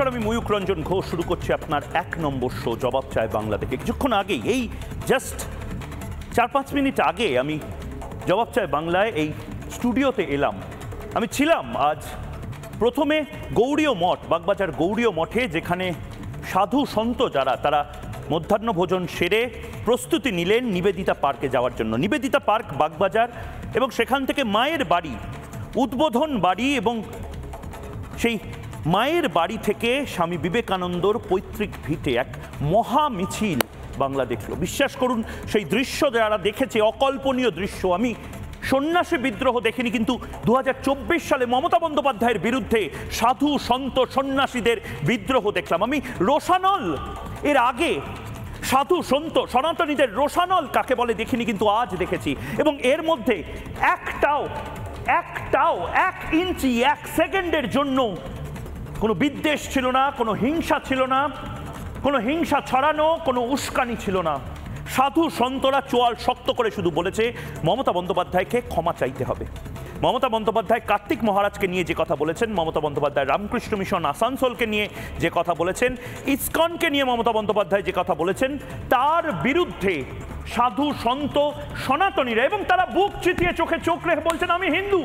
নমস্কার আমি ময়ূক রঞ্জন ঘোষ শুরু করছি আপনার এক নম্বর শো জবাব চায় বাংলা থেকে কিছুক্ষণ আগে এই জাস্ট চার পাঁচ মিনিট আগে আমি জবাব চায় বাংলায় এই স্টুডিওতে এলাম আমি ছিলাম আজ প্রথমে গৌরীয় মঠ বাগবাজার গৌরীয় মঠে যেখানে সাধু সন্ত যারা তারা মধ্যাহ্ন ভোজন সেরে প্রস্তুতি নিলেন নিবেদিতা পার্কে যাওয়ার জন্য নিবেদিতা পার্ক বাগবাজার এবং সেখান থেকে মায়ের বাড়ি উদ্বোধন বাড়ি এবং সেই মায়ের বাড়ি থেকে স্বামী বিবেকানন্দর পৈতৃক ভিটে এক মহা মিছিল বাংলা দেখল বিশ্বাস করুন সেই দৃশ্য যারা দেখেছে অকল্পনীয় দৃশ্য আমি সন্ন্যাসী বিদ্রোহ দেখিনি কিন্তু দু সালে মমতা বন্দ্যোপাধ্যায়ের বিরুদ্ধে সাধু সন্ত সন্ন্যাসীদের বিদ্রোহ দেখলাম আমি রোশানল এর আগে সাধু সন্ত সনাতনীদের রোশানল কাকে বলে দেখিনি কিন্তু আজ দেখেছি এবং এর মধ্যে একটাও একটাও এক ইঞ্চি এক সেকেন্ডের জন্য কোনো বিদ্বেষ ছিল না কোনো হিংসা ছিল না কোনো হিংসা ছড়ানো কোনো উস্কানি ছিল না সাধু সন্তরা চোয়াল শক্ত করে শুধু বলেছে মমতা বন্দ্যোপাধ্যায়কে ক্ষমা চাইতে হবে মমতা বন্দ্যোপাধ্যায় কার্তিক মহারাজকে নিয়ে যে কথা বলেছেন মমতা বন্দ্যোপাধ্যায় রামকৃষ্ণ মিশন আসানসোলকে নিয়ে যে কথা বলেছেন ইস্কনকে নিয়ে মমতা বন্দ্যোপাধ্যায় যে কথা বলেছেন তার বিরুদ্ধে সাধু সন্ত সনাতনীরা এবং তারা বুক চিতিয়ে চোখে চোখ রেখে বলছেন আমি হিন্দু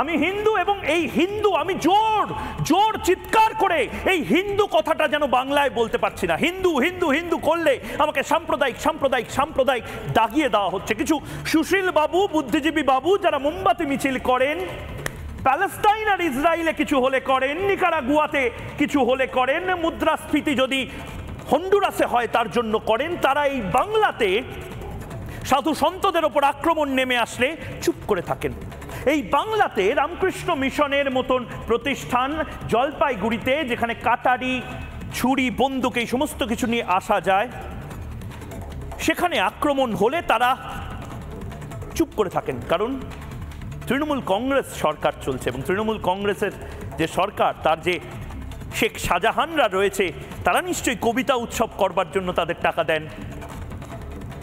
আমি হিন্দু এবং এই হিন্দু আমি জোর জোর চিৎকার করে এই হিন্দু কথাটা যেন বাংলায় বলতে পারছি না হিন্দু হিন্দু হিন্দু করলে আমাকে সাম্প্রদায়িক সাম্প্রদায়িক সাম্প্রদায়িক দাগিয়ে দেওয়া হচ্ছে কিছু সুশীল বাবু বুদ্ধিজীবী বাবু যারা মোমবাতি মিছিল করেন প্যালেস্টাইন আর ইসরায়েলে কিছু হলে করেন নিকারা গুয়াতে কিছু হলে করেন মুদ্রাস্ফীতি যদি হন্ডুরাসে হয় তার জন্য করেন তারা এই বাংলাতে সাধু সন্তদের ওপর আক্রমণ নেমে আসলে চুপ করে থাকেন এই বাংলাতে রামকৃষ্ণ মিশনের মতন প্রতিষ্ঠান জলপাইগুড়িতে যেখানে কাটারি ছুরি বন্দুক এই সমস্ত কিছু নিয়ে আসা যায় সেখানে আক্রমণ হলে তারা চুপ করে থাকেন কারণ তৃণমূল কংগ্রেস সরকার চলছে এবং তৃণমূল কংগ্রেসের যে সরকার তার যে শেখ শাহজাহানরা রয়েছে তারা নিশ্চয়ই কবিতা উৎসব করবার জন্য তাদের টাকা দেন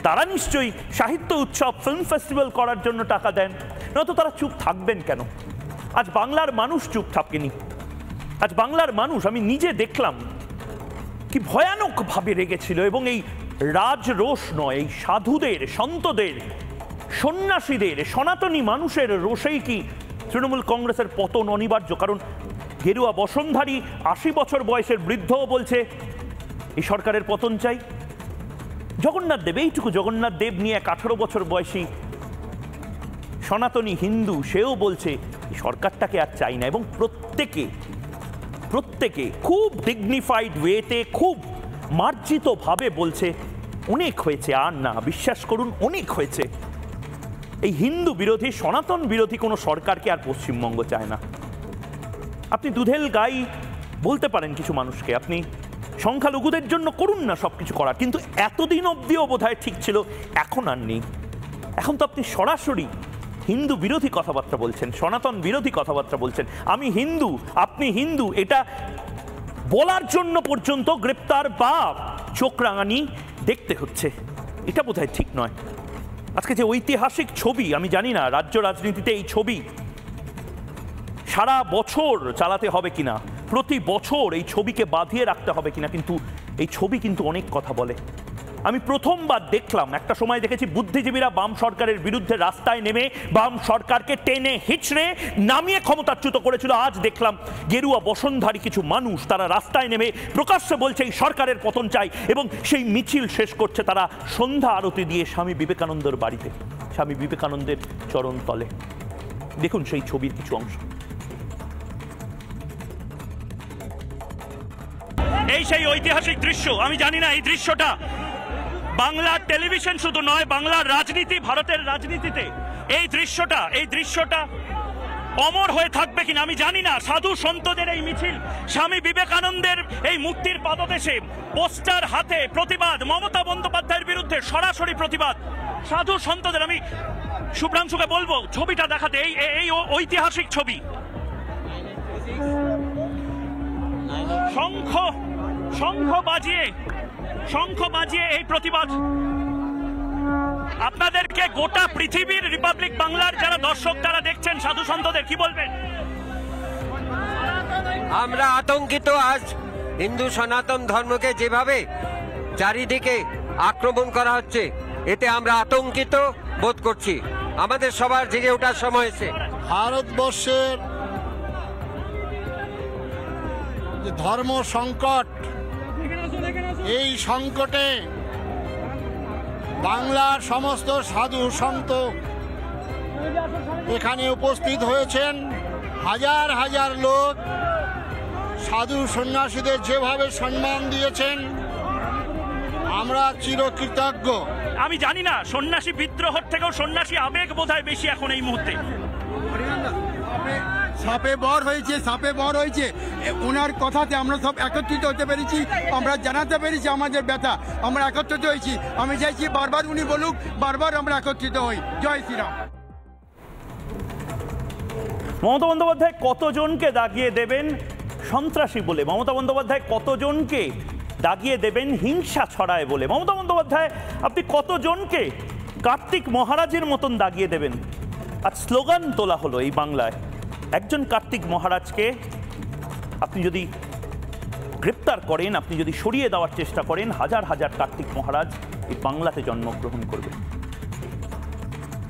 তারা নিশ্চয়ই সাহিত্য উৎসব ফিল্ম ফেস্টিভ্যাল করার জন্য টাকা দেন নয়তো তারা চুপ থাকবেন কেন আজ বাংলার মানুষ চুপ থাকেনি আজ বাংলার মানুষ আমি নিজে দেখলাম কি ভয়ানকভাবে রেগেছিল এবং এই রাজরোষ নয় এই সাধুদের সন্তদের সন্ন্যাসীদের সনাতনী মানুষের রোষেই কি তৃণমূল কংগ্রেসের পতন অনিবার্য কারণ গেরুয়া বসনধারী আশি বছর বয়সের বৃদ্ধও বলছে এই সরকারের পতন চাই জগন্নাথ দেব এইটুকু জগন্নাথ দেব নিয়ে এক আঠারো বছর বয়সী সনাতনী হিন্দু সেও বলছে সরকারটাকে আর চাই না এবং প্রত্যেকে প্রত্যেকে খুব ডিগনিফাইড ওয়েতে খুব মার্জিতভাবে বলছে অনেক হয়েছে আর না বিশ্বাস করুন অনেক হয়েছে এই হিন্দু বিরোধী সনাতন বিরোধী কোনো সরকারকে আর পশ্চিমবঙ্গ চায় না আপনি দুধেল গাই বলতে পারেন কিছু মানুষকে আপনি সংখ্যালঘুদের জন্য করুন না সব কিছু করার কিন্তু এতদিন অবধিও বোধ ঠিক ছিল এখন আর নেই এখন তো আপনি সরাসরি হিন্দু বিরোধী কথাবার্তা বলছেন সনাতন বিরোধী কথাবার্তা বলছেন আমি হিন্দু আপনি হিন্দু এটা বলার জন্য পর্যন্ত গ্রেপ্তার বা চোখ রাঙানি দেখতে হচ্ছে এটা বোধহয় ঠিক নয় আজকে যে ঐতিহাসিক ছবি আমি জানি না রাজ্য রাজনীতিতে এই ছবি সারা বছর চালাতে হবে কিনা প্রতি বছর এই ছবিকে বাঁধিয়ে রাখতে হবে কিনা কিন্তু এই ছবি কিন্তু অনেক কথা বলে আমি প্রথমবার দেখলাম একটা সময় দেখেছি বুদ্ধিজীবীরা বাম সরকারের বিরুদ্ধে রাস্তায় নেমে বাম সরকারকে টেনে হিচড়ে নামিয়ে ক্ষমতাচ্যুত করেছিল আজ দেখলাম গেরুয়া বসনধারী কিছু মানুষ তারা রাস্তায় নেমে প্রকাশ্যে বলছে এই সরকারের পতন চাই এবং সেই মিছিল শেষ করছে তারা সন্ধ্যা আরতি দিয়ে স্বামী বিবেকানন্দের বাড়িতে স্বামী বিবেকানন্দের চরণতলে দেখুন সেই ছবির কিছু অংশ এই সেই ঐতিহাসিক দৃশ্য আমি জানি না এই দৃশ্যটা বাংলা টেলিভিশন শুধু নয় বাংলার রাজনীতি ভারতের রাজনীতিতে এই দৃশ্যটা এই দৃশ্যটা অমর হয়ে থাকবে কিনা আমি জানি না সাধু সন্তদের এই মিছিল স্বামী বিবেকানন্দের এই মুক্তির পাদদেশে পোস্টার হাতে প্রতিবাদ মমতা বন্দ্যোপাধ্যায়ের বিরুদ্ধে সরাসরি প্রতিবাদ সাধু সন্তদের আমি শুভ্রাংশুকে বলবো ছবিটা দেখাতে এই এই ঐতিহাসিক ছবি শঙ্খ শঙ্খ বাজিয়ে শঙ্খ বাজিয়ে এই প্রতিবাদ আপনাদেরকে গোটা পৃথিবীর রিপাবলিক বাংলার যারা দর্শক তারা দেখছেন সাধু সন্তদের কি বলবেন আমরা আতঙ্কিত আজ হিন্দু সনাতন ধর্মকে যেভাবে চারিদিকে আক্রমণ করা হচ্ছে এতে আমরা আতঙ্কিত বোধ করছি আমাদের সবার জেগে ওঠার সময় হয়েছে ভারতবর্ষের ধর্ম সংকট এই সংকটে বাংলার সমস্ত সাধু সন্ত এখানে উপস্থিত হয়েছেন হাজার হাজার লোক সাধু সন্ন্যাসীদের যেভাবে সম্মান দিয়েছেন আমরা চিরকৃতজ্ঞ আমি জানি না সন্ন্যাসী বিদ্রোহ থেকেও সন্ন্যাসী আবেগ বোধহয় বেশি এখন এই মুহূর্তে সাপে বর হয়েছে সাপে বর হয়েছে ওনার কথাতে আমরা সব একত্রিত হতে পেরেছি আমরা জানাতে পেরেছি আমাদের ব্যথা আমরা একত্রিত হয়েছি আমি চাইছি বারবার উনি বলুক বারবার আমরা একত্রিত হই জয় শ্রীরাম মমতা বন্দ্যোপাধ্যায় কতজনকে দাগিয়ে দেবেন সন্ত্রাসী বলে মমতা বন্দ্যোপাধ্যায় কতজনকে দাগিয়ে দেবেন হিংসা ছড়ায় বলে মমতা বন্দ্যোপাধ্যায় আপনি কতজনকে কার্তিক মহারাজের মতন দাগিয়ে দেবেন আর স্লোগান তোলা হলো এই বাংলায় একজন কা ติก মহারাজ কে আপনি যদি গ্রেফতার করেন আপনি যদি সরিয়ে দেওয়ার চেষ্টা করেন হাজার হাজার কা ติก মহারাজ এই বাংলাতে জন্মগ্রহণ করবে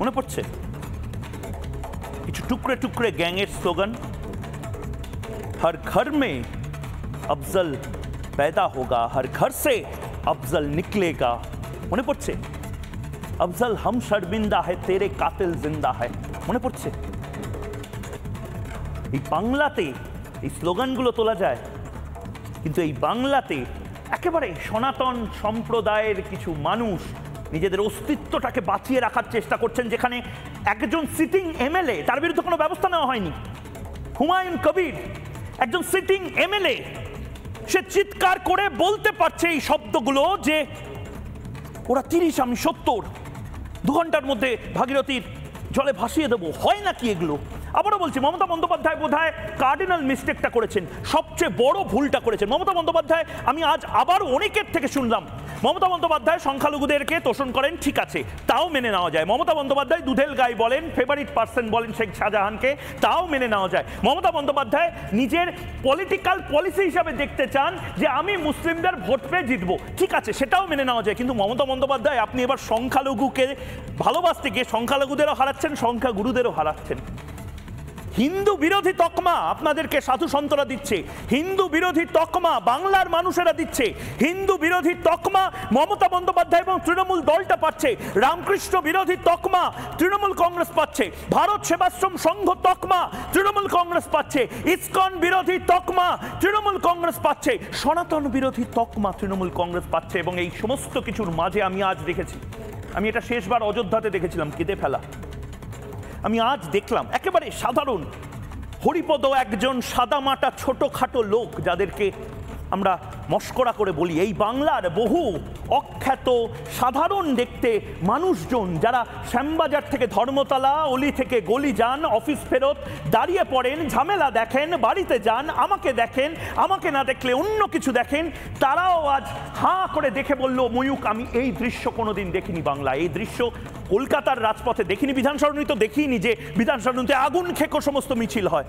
মনে পড়ছে কিছু টুক করে টুক করে গ্যাঙ্গের স্লোগান हर घर में अफजल पैदा होगा हर घर से अफजल निकलेगा মনে পড়ছে আমসল हम शर्मबिंदा है तेरे कातिल जिंदा है মনে পড়ছে এই বাংলাতে এই স্লোগানগুলো তোলা যায় কিন্তু এই বাংলাতে একেবারে সনাতন সম্প্রদায়ের কিছু মানুষ নিজেদের অস্তিত্বটাকে বাঁচিয়ে রাখার চেষ্টা করছেন যেখানে একজন সিটিং এমএলএ তার বিরুদ্ধে কোনো ব্যবস্থা নেওয়া হয়নি হুমায়ুন কবির একজন সিটিং এমএলএ সে চিৎকার করে বলতে পারছে এই শব্দগুলো যে ওরা তিরিশ আমি সত্তর দু ঘন্টার মধ্যে ভাগীরথীর জলে ভাসিয়ে দেবো হয় নাকি এগুলো আবারও বলছি মমতা বন্দ্যোপাধ্যায় বোধ কার্ডিনাল মিস্টেকটা করেছেন সবচেয়ে বড় ভুলটা করেছেন মমতা বন্দ্যোপাধ্যায় আমি আজ আবার অনেকের থেকে শুনলাম মমতা বন্দ্যোপাধ্যায় সংখ্যালঘুদেরকে তোষণ করেন ঠিক আছে তাও মেনে নেওয়া যায় মমতা বন্দ্যোপাধ্যায় দুধেল গাই বলেন ফেভারিট পার্সন বলেন শেখ শাহজাহানকে তাও মেনে নেওয়া যায় মমতা বন্দ্যোপাধ্যায় নিজের পলিটিক্যাল পলিসি হিসাবে দেখতে চান যে আমি মুসলিমদের ভোট পেয়ে জিতব ঠিক আছে সেটাও মেনে নেওয়া যায় কিন্তু মমতা বন্দ্যোপাধ্যায় আপনি এবার সংখ্যালঘুকে ভালোবাসতে গিয়ে সংখ্যালঘুদেরও হারাচ্ছেন সংখ্যা গুরুদেরও হারাচ্ছেন হিন্দু বিরোধী তকমা আপনাদেরকে সাধু সন্তরা দিচ্ছে হিন্দু বিরোধী তকমা বাংলার মানুষেরা দিচ্ছে হিন্দু বিরোধী তকমা মমতা বন্দ্যোপাধ্যায় এবং তৃণমূল দলটা পাচ্ছে রামকৃষ্ণ বিরোধী তকমা তৃণমূল কংগ্রেস পাচ্ছে ভারত সেবাশ্রম সংঘ তকমা তৃণমূল কংগ্রেস পাচ্ছে ইসকন বিরোধী তকমা তৃণমূল কংগ্রেস পাচ্ছে সনাতন বিরোধী তকমা তৃণমূল কংগ্রেস পাচ্ছে এবং এই সমস্ত কিছুর মাঝে আমি আজ দেখেছি আমি এটা শেষবার অযোধ্যাতে দেখেছিলাম কেঁদে ফেলা আমি আজ দেখলাম একেবারে সাধারণ হরিপদ একজন সাদামাটা ছোটোখাটো লোক যাদেরকে আমরা মস্করা করে বলি এই বাংলার বহু অখ্যাত সাধারণ দেখতে মানুষজন যারা শ্যামবাজার থেকে ধর্মতলা অলি থেকে গলি যান অফিস ফেরত দাঁড়িয়ে পড়েন ঝামেলা দেখেন বাড়িতে যান আমাকে দেখেন আমাকে না দেখলে অন্য কিছু দেখেন তারাও আজ হাঁ করে দেখে বলল ময়ূক আমি এই দৃশ্য কোনোদিন দেখিনি বাংলা এই দৃশ্য কলকাতার রাজপথে দেখিনি বিধানসভা তো দেখিনি যে বিধানসভা আগুন খেকো সমস্ত মিছিল হয়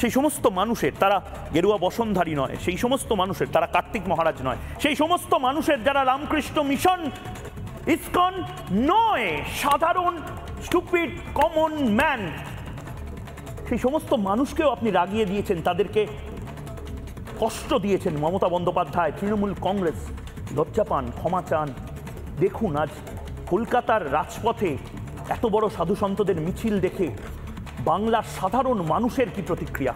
সেই সমস্ত মানুষের তারা গেরুয়া বসনধারী নয় সেই সমস্ত মানুষের তারা কার্তিক মহারাজ নয় সেই সমস্ত মানুষের যারা রামকৃষ্ণ মিশন ইসকন নয় সাধারণ স্টুপিড কমন ম্যান সেই সমস্ত মানুষকেও আপনি রাগিয়ে দিয়েছেন তাদেরকে কষ্ট দিয়েছেন মমতা বন্দ্যোপাধ্যায় তৃণমূল কংগ্রেস লজ্জা পান ক্ষমা চান দেখুন আজ কলকাতার রাজপথে এত বড় সাধু সন্তদের মিছিল দেখে বাংলার সাধারণ মানুষের কি প্রতিক্রিয়া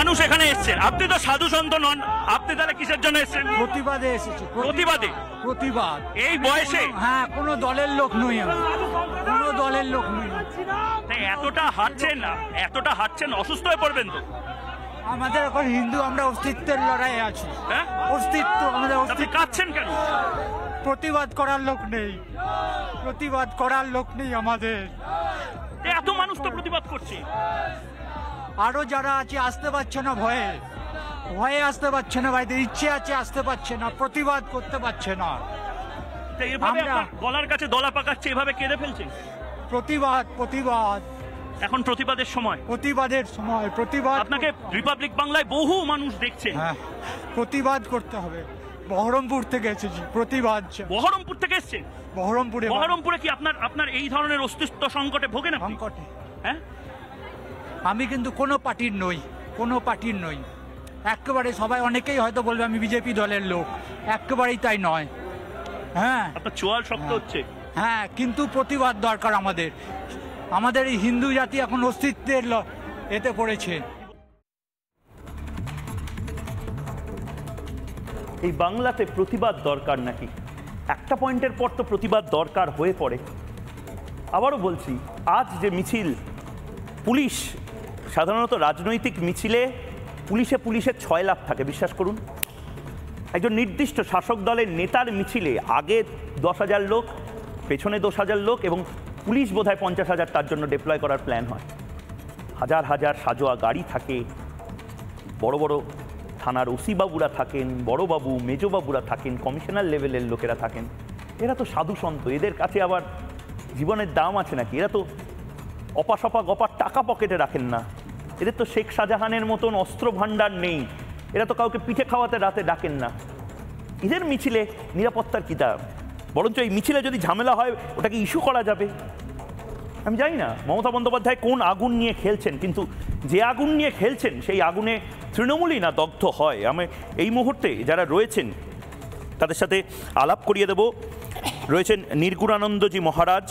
মানুষ এখানে এসছেন আপনি তো সাধু সন্ত নন আপনি তাহলে কিসের জন্য এসেছেন প্রতিবাদে এসেছি প্রতিবাদে প্রতিবাদ এই বয়সে হ্যাঁ কোনো দলের লোক নই আমি কোনো দলের লোক নই এতটা হাঁটছেন এতটা হাঁটছেন অসুস্থ হয়ে পড়বেন তো আমাদের এখন হিন্দু আমরা অস্তিত্বের লড়াই আছি হ্যাঁ? অস্তিত্ব আমাদের অস্তিত্ব কাঁদছেন কেন প্রতিবাদ করার লোক নেই প্রতিবাদ করার লোক নেই আমাদের এত মানুষ তো প্রতিবাদ করছে আরো যারা আছে আসতে পারছে না ভয়ে ভয়ে আসতে পারছে না বাড়িতে ইচ্ছে আছে আসতে পারছে না প্রতিবাদ করতে পারছে না গলার কাছে দলা পাকাচ্ছে এভাবে কেঁদে ফেলছে প্রতিবাদ প্রতিবাদ এখন প্রতিবাদের সময় প্রতিবাদের সময় প্রতিবাদ আপনাকে রিপাবলিক বাংলায় বহু মানুষ দেখছে হ্যাঁ, প্রতিবাদ করতে হবে বহরমপুর থেকে এসেছি প্রতিবাদ বহরমপুর থেকে এসেছে বহরমপুরে বহরমপুরে কি আপনার আপনার এই ধরনের অস্তিত্ব সংকটে ভোগে না সংকটে হ্যাঁ আমি কিন্তু কোনো পার্টির নই কোনো পার্টির নই একেবারে সবাই অনেকেই হয়তো বলবে আমি বিজেপি দলের লোক একেবারেই তাই নয় হ্যাঁ আপনার চোয়াল শক্ত হ্যাঁ। হচ্ছে হ্যাঁ কিন্তু প্রতিবাদ দরকার আমাদের আমাদের এই হিন্দু জাতি এখন অস্তিত্বের এতে পড়েছে এই বাংলাতে প্রতিবাদ দরকার নাকি একটা পয়েন্টের পর তো প্রতিবাদ দরকার হয়ে পড়ে আবারও বলছি আজ যে মিছিল পুলিশ সাধারণত রাজনৈতিক মিছিলে পুলিশে পুলিশের ছয় লাভ থাকে বিশ্বাস করুন একজন নির্দিষ্ট শাসক দলের নেতার মিছিলে আগে দশ হাজার লোক পেছনে দশ হাজার লোক এবং পুলিশ বোধহয় পঞ্চাশ হাজার তার জন্য ডিপ্লয় করার প্ল্যান হয় হাজার হাজার সাজোয়া গাড়ি থাকে বড় বড় থানার ওসিবাবুরা থাকেন বড়বাবু মেজবাবুরা থাকেন কমিশনার লেভেলের লোকেরা থাকেন এরা তো সাধু সন্ত এদের কাছে আবার জীবনের দাম আছে নাকি এরা তো অপাসপা গপার টাকা পকেটে রাখেন না এদের তো শেখ শাহজাহানের মতন অস্ত্র ভাণ্ডার নেই এরা তো কাউকে পিঠে খাওয়াতে রাতে ডাকেন না এদের মিছিলে নিরাপত্তার কিতাব বরঞ্চ এই মিছিলে যদি ঝামেলা হয় ওটাকে ইস্যু করা যাবে আমি জানি না মমতা বন্দ্যোপাধ্যায় কোন আগুন নিয়ে খেলছেন কিন্তু যে আগুন নিয়ে খেলছেন সেই আগুনে তৃণমূলই না দগ্ধ হয় আমি এই মুহূর্তে যারা রয়েছেন তাদের সাথে আলাপ করিয়ে দেব রয়েছেন নির্গুণানন্দজি মহারাজ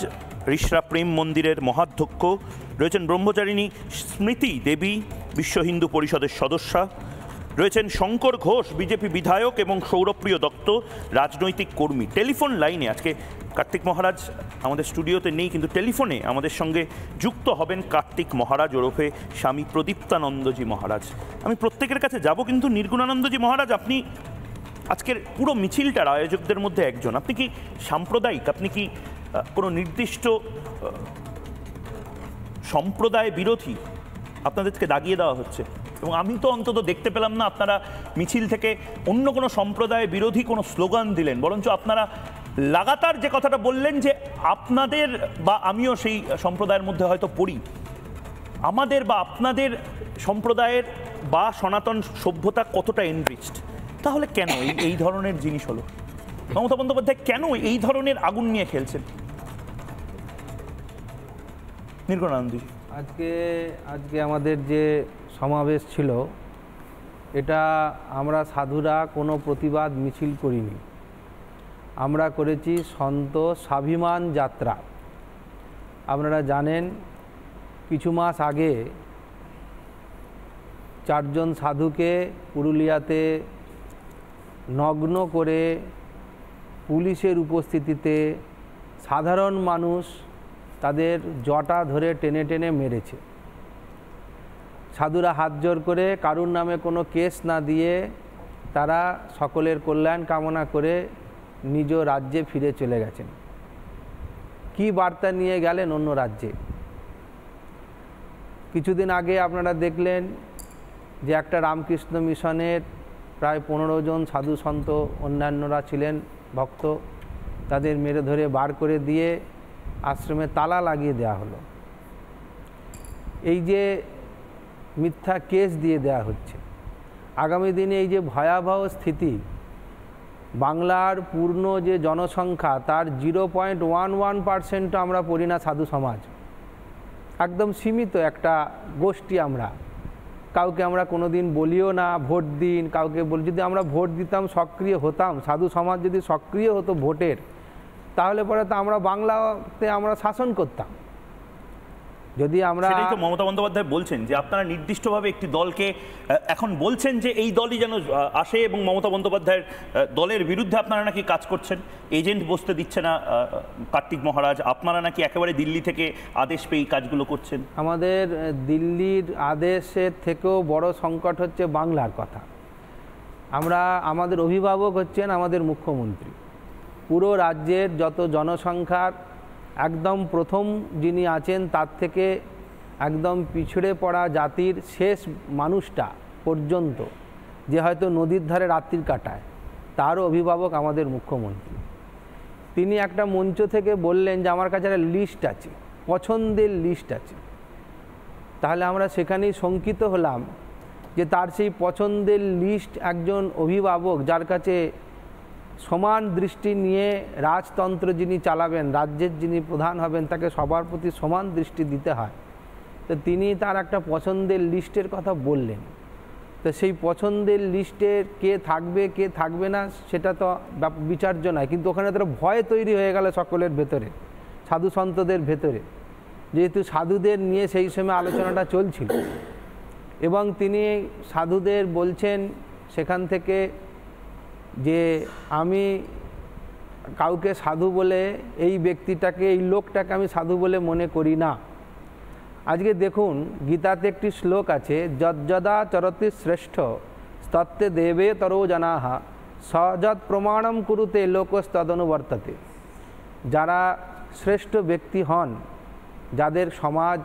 ঋষরা প্রেম মন্দিরের মহাধ্যক্ষ রয়েছেন ব্রহ্মচারিণী স্মৃতি দেবী বিশ্ব হিন্দু পরিষদের সদস্যা রয়েছেন শঙ্কর ঘোষ বিজেপি বিধায়ক এবং সৌরপ্রিয় দত্ত রাজনৈতিক কর্মী টেলিফোন লাইনে আজকে কার্তিক মহারাজ আমাদের স্টুডিওতে নেই কিন্তু টেলিফোনে আমাদের সঙ্গে যুক্ত হবেন কার্তিক মহারাজ ওরফে স্বামী প্রদীপ্তানন্দজি মহারাজ আমি প্রত্যেকের কাছে যাব কিন্তু নির্গুণানন্দজি মহারাজ আপনি আজকের পুরো মিছিলটার আয়োজকদের মধ্যে একজন আপনি কি সাম্প্রদায়িক আপনি কি কোনো নির্দিষ্ট সম্প্রদায় বিরোধী আপনাদেরকে দাগিয়ে দেওয়া হচ্ছে এবং আমি তো অন্তত দেখতে পেলাম না আপনারা মিছিল থেকে অন্য কোনো সম্প্রদায় বিরোধী কোনো স্লোগান দিলেন বরঞ্চ আপনারা লাগাতার যে কথাটা বললেন যে আপনাদের বা আমিও সেই সম্প্রদায়ের মধ্যে হয়তো পড়ি আমাদের বা আপনাদের সম্প্রদায়ের বা সনাতন সভ্যতা কতটা এনরিচড তাহলে কেন এই এই ধরনের জিনিস হলো মমতা বন্দ্যোপাধ্যায় কেন এই ধরনের আগুন নিয়ে খেলছেন নির্গুণানন্দজি আজকে আজকে আমাদের যে সমাবেশ ছিল এটা আমরা সাধুরা কোনো প্রতিবাদ মিছিল করিনি আমরা করেছি সন্ত স্বাভিমান যাত্রা আপনারা জানেন কিছু মাস আগে চারজন সাধুকে পুরুলিয়াতে নগ্ন করে পুলিশের উপস্থিতিতে সাধারণ মানুষ তাদের জটা ধরে টেনে টেনে মেরেছে সাধুরা হাত জোর করে কারুর নামে কোনো কেস না দিয়ে তারা সকলের কল্যাণ কামনা করে নিজ রাজ্যে ফিরে চলে গেছেন কি বার্তা নিয়ে গেলেন অন্য রাজ্যে কিছুদিন আগে আপনারা দেখলেন যে একটা রামকৃষ্ণ মিশনের প্রায় পনেরো জন সাধু সন্ত অন্যান্যরা ছিলেন ভক্ত তাদের মেরে ধরে বার করে দিয়ে আশ্রমে তালা লাগিয়ে দেয়া হলো এই যে মিথ্যা কেস দিয়ে দেয়া হচ্ছে আগামী দিনে এই যে ভয়াবহ স্থিতি বাংলার পূর্ণ যে জনসংখ্যা তার জিরো পয়েন্ট ওয়ান ওয়ান পারসেন্টও আমরা পড়ি না সাধু সমাজ একদম সীমিত একটা গোষ্ঠী আমরা কাউকে আমরা কোনো দিন বলিও না ভোট দিন কাউকে বলি যদি আমরা ভোট দিতাম সক্রিয় হতাম সাধু সমাজ যদি সক্রিয় হতো ভোটের তাহলে পরে তো আমরা বাংলাতে আমরা শাসন করতাম যদি আমরা সেটাই তো মমতা বন্দ্যোপাধ্যায় বলছেন যে আপনারা নির্দিষ্টভাবে একটি দলকে এখন বলছেন যে এই দলই যেন আসে এবং মমতা বন্দ্যোপাধ্যায়ের দলের বিরুদ্ধে আপনারা নাকি কাজ করছেন এজেন্ট বসতে দিচ্ছে না কার্তিক মহারাজ আপনারা নাকি একেবারে দিল্লি থেকে আদেশ পেয়ে কাজগুলো করছেন আমাদের দিল্লির আদেশের থেকেও বড় সংকট হচ্ছে বাংলার কথা আমরা আমাদের অভিভাবক হচ্ছেন আমাদের মুখ্যমন্ত্রী পুরো রাজ্যের যত জনসংখ্যার একদম প্রথম যিনি আছেন তার থেকে একদম পিছড়ে পড়া জাতির শেষ মানুষটা পর্যন্ত যে হয়তো নদীর ধারে রাত্রির কাটায় তারও অভিভাবক আমাদের মুখ্যমন্ত্রী তিনি একটা মঞ্চ থেকে বললেন যে আমার কাছে একটা লিস্ট আছে পছন্দের লিস্ট আছে তাহলে আমরা সেখানেই শঙ্কিত হলাম যে তার সেই পছন্দের লিস্ট একজন অভিভাবক যার কাছে সমান দৃষ্টি নিয়ে রাজতন্ত্র যিনি চালাবেন রাজ্যের যিনি প্রধান হবেন তাকে সবার প্রতি সমান দৃষ্টি দিতে হয় তো তিনি তার একটা পছন্দের লিস্টের কথা বললেন তো সেই পছন্দের লিস্টে কে থাকবে কে থাকবে না সেটা তো বিচার্য নয় কিন্তু ওখানে তার ভয় তৈরি হয়ে গেল সকলের ভেতরে সাধু সন্তদের ভেতরে যেহেতু সাধুদের নিয়ে সেই সময় আলোচনাটা চলছিল এবং তিনি সাধুদের বলছেন সেখান থেকে যে আমি কাউকে সাধু বলে এই ব্যক্তিটাকে এই লোকটাকে আমি সাধু বলে মনে করি না আজকে দেখুন গীতাতে একটি শ্লোক আছে যদা চরতি শ্রেষ্ঠ তত্ত্বে দেবে তরো জানাহা সযৎ প্রমাণম কুরুতে লোকস্তদনুবর্ততে যারা শ্রেষ্ঠ ব্যক্তি হন যাদের সমাজ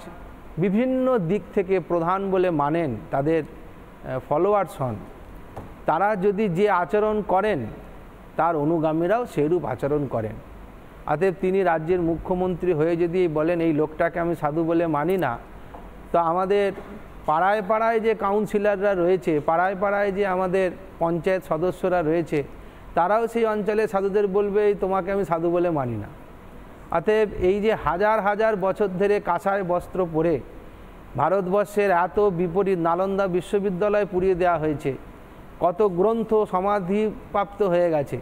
বিভিন্ন দিক থেকে প্রধান বলে মানেন তাদের ফলোয়ার্স হন তারা যদি যে আচরণ করেন তার অনুগামীরাও সেইরূপ আচরণ করেন অতএব তিনি রাজ্যের মুখ্যমন্ত্রী হয়ে যদি বলেন এই লোকটাকে আমি সাধু বলে মানি না তো আমাদের পাড়ায় পাড়ায় যে কাউন্সিলররা রয়েছে পাড়ায় পাড়ায় যে আমাদের পঞ্চায়েত সদস্যরা রয়েছে তারাও সেই অঞ্চলে সাধুদের বলবে তোমাকে আমি সাধু বলে মানি না অতএব এই যে হাজার হাজার বছর ধরে কাঁসায় বস্ত্র পরে ভারতবর্ষের এত বিপরীত নালন্দা বিশ্ববিদ্যালয় পুড়িয়ে দেওয়া হয়েছে কত গ্রন্থ সমাধিপ্রাপ্ত হয়ে গেছে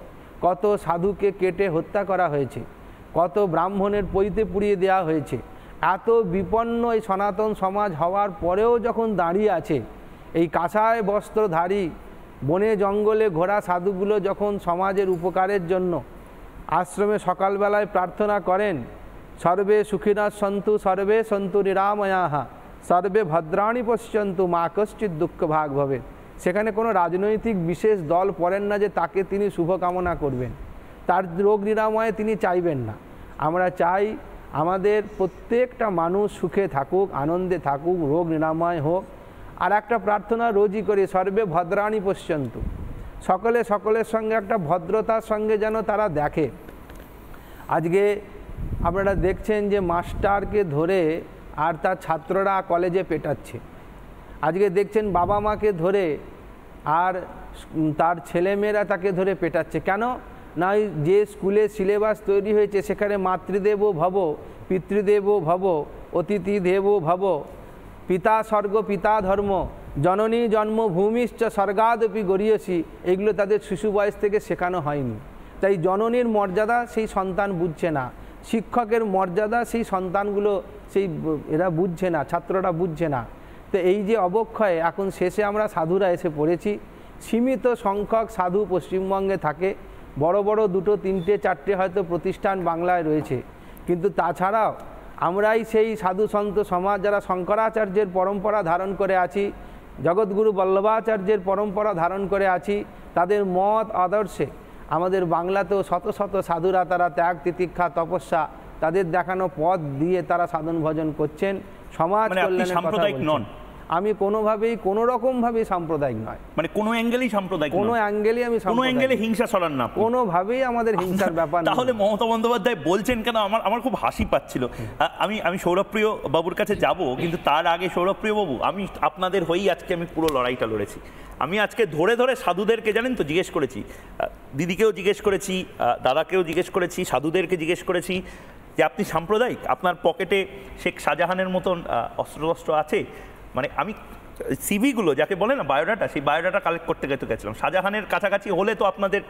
কত সাধুকে কেটে হত্যা করা হয়েছে কত ব্রাহ্মণের পইতে পুড়িয়ে দেওয়া হয়েছে এত বিপন্ন এই সনাতন সমাজ হওয়ার পরেও যখন দাঁড়িয়ে আছে এই কাঁসায় বস্ত্রধারী বনে জঙ্গলে ঘোরা সাধুগুলো যখন সমাজের উপকারের জন্য আশ্রমে সকালবেলায় প্রার্থনা করেন সর্বে সুখিনা সন্তু সর্বে সন্তু নিরাময়াহা সর্বে ভদ্রাণী পশ্চন্তু মা কশ্চিৎ দুঃখ ভাগ ভবেন সেখানে কোনো রাজনৈতিক বিশেষ দল পড়েন না যে তাকে তিনি শুভকামনা করবেন তার রোগ নিরাময়ে তিনি চাইবেন না আমরা চাই আমাদের প্রত্যেকটা মানুষ সুখে থাকুক আনন্দে থাকুক রোগ নিরাময় হোক আর একটা প্রার্থনা রোজই করে সর্বে ভদ্রাণী পর্যন্ত সকলে সকলের সঙ্গে একটা ভদ্রতার সঙ্গে যেন তারা দেখে আজকে আপনারা দেখছেন যে মাস্টারকে ধরে আর তার ছাত্ররা কলেজে পেটাচ্ছে আজকে দেখছেন বাবা মাকে ধরে আর তার ছেলেমেয়েরা তাকে ধরে পেটাচ্ছে কেন না যে স্কুলে সিলেবাস তৈরি হয়েছে সেখানে মাতৃদেব ভব পিতৃদেব ভব অতিথি দেব ভব পিতা স্বর্গ পিতা ধর্ম জননী জন্মভূমিশ্চ স্বর্গাদপি গড়িয়েছি এগুলো তাদের শিশু বয়স থেকে শেখানো হয়নি তাই জননীর মর্যাদা সেই সন্তান বুঝছে না শিক্ষকের মর্যাদা সেই সন্তানগুলো সেই এরা বুঝছে না ছাত্ররা বুঝছে না তো এই যে অবক্ষয়ে এখন শেষে আমরা সাধুরা এসে পড়েছি সীমিত সংখ্যক সাধু পশ্চিমবঙ্গে থাকে বড় বড় দুটো তিনটে চারটে হয়তো প্রতিষ্ঠান বাংলায় রয়েছে কিন্তু তাছাড়াও আমরাই সেই সাধু সন্ত সমাজ যারা শঙ্করাচার্যের পরম্পরা ধারণ করে আছি জগৎগুরু বল্লভাচার্যের পরম্পরা ধারণ করে আছি তাদের মত আদর্শে আমাদের বাংলাতেও শত শত সাধুরা তারা ত্যাগ তিতিক্ষা তপস্যা তাদের দেখানো পথ দিয়ে তারা সাধন ভজন করছেন সমাজ মানে সাম্প্রদায়িক নন আমি কোনোভাবেই কোনো রকমভাবেই সাম্প্রদায়িক নয় মানে কোনো অ্যাঙ্গেলেই সাম্প্রদায়িক কোনো অ্যাঙ্গেলেই আমি কোনো অ্যাঙ্গেলে হিংসা ছড়ান না কোনোভাবেই আমাদের হিংসার ব্যাপার তাহলে মমতা বন্দ্যোপাধ্যায় বলছেন কেন আমার আমার খুব হাসি পাচ্ছিল আমি আমি সৌরভপ্রিয় বাবুর কাছে যাব কিন্তু তার আগে সৌরভপ্রিয় বাবু আমি আপনাদের হয়েই আজকে আমি পুরো লড়াইটা লড়েছি আমি আজকে ধরে ধরে সাধুদেরকে জানেন তো জিজ্ঞেস করেছি দিদিকেও জিজ্ঞেস করেছি দাদাকেও জিজ্ঞেস করেছি সাধুদেরকে জিজ্ঞেস করেছি যে আপনি সাম্প্রদায়িক আপনার পকেটে শেখ শাহজাহানের মতন অস্ত্রশস্ত্র আছে মানে আমি সিভিগুলো যাকে বলে না বায়োডাটা সেই বায়োডাটা কালেক্ট করতে গেতে গেছিলাম শাহজাহানের কাছাকাছি হলে তো আপনাদের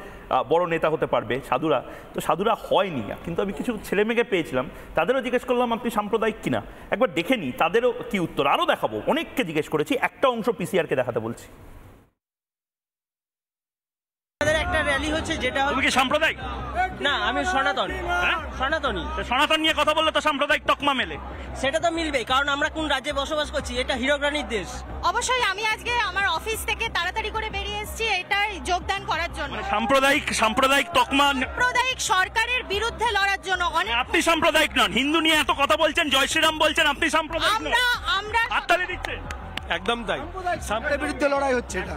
বড় নেতা হতে পারবে সাধুরা তো সাধুরা হয়নি কিন্তু আমি কিছু ছেলেমেয়েকে পেয়েছিলাম তাদেরও জিজ্ঞেস করলাম আপনি সাম্প্রদায়িক কিনা একবার দেখে নিই তাদেরও কি উত্তর আরও দেখাবো অনেককে জিজ্ঞেস করেছি একটা অংশ পিসিআরকে দেখাতে বলছি একটা র্যালি হচ্ছে যেটা সাম্প্রদায়িক না আমি সনাতন হ্যাঁ? হ্যাঁ? সনাতনী সনাতন নিয়ে কথা বললে তো সাম্প্রদায়িক তকমা মেলে সেটা তো মিলবে কারণ আমরা কোন রাজ্যে বসবাস করছি এটা হিরোগ্রানির দেশ অবশ্যই আমি আজকে আমার অফিস থেকে তাড়াতাড়ি করে বেরিয়ে এসেছি এটার যোগদান করার জন্য মানে সাম্প্রদায়িক সাম্প্রদায়িক তকমা সাম্প্রদায়িক সরকারের বিরুদ্ধে লড়ার জন্য অনেক মানে আপনি সাম্প্রদায়িক নন হিন্দু নিয়ে এত কথা বলছেন জয় শ্রীরাম বলছেন আপনি সাম্প্রদায়িক আমরা আমরা আত্মালি দিচ্ছে একদম তাই সাম্প্রদায়িক বিরুদ্ধে লড়াই হচ্ছে এটা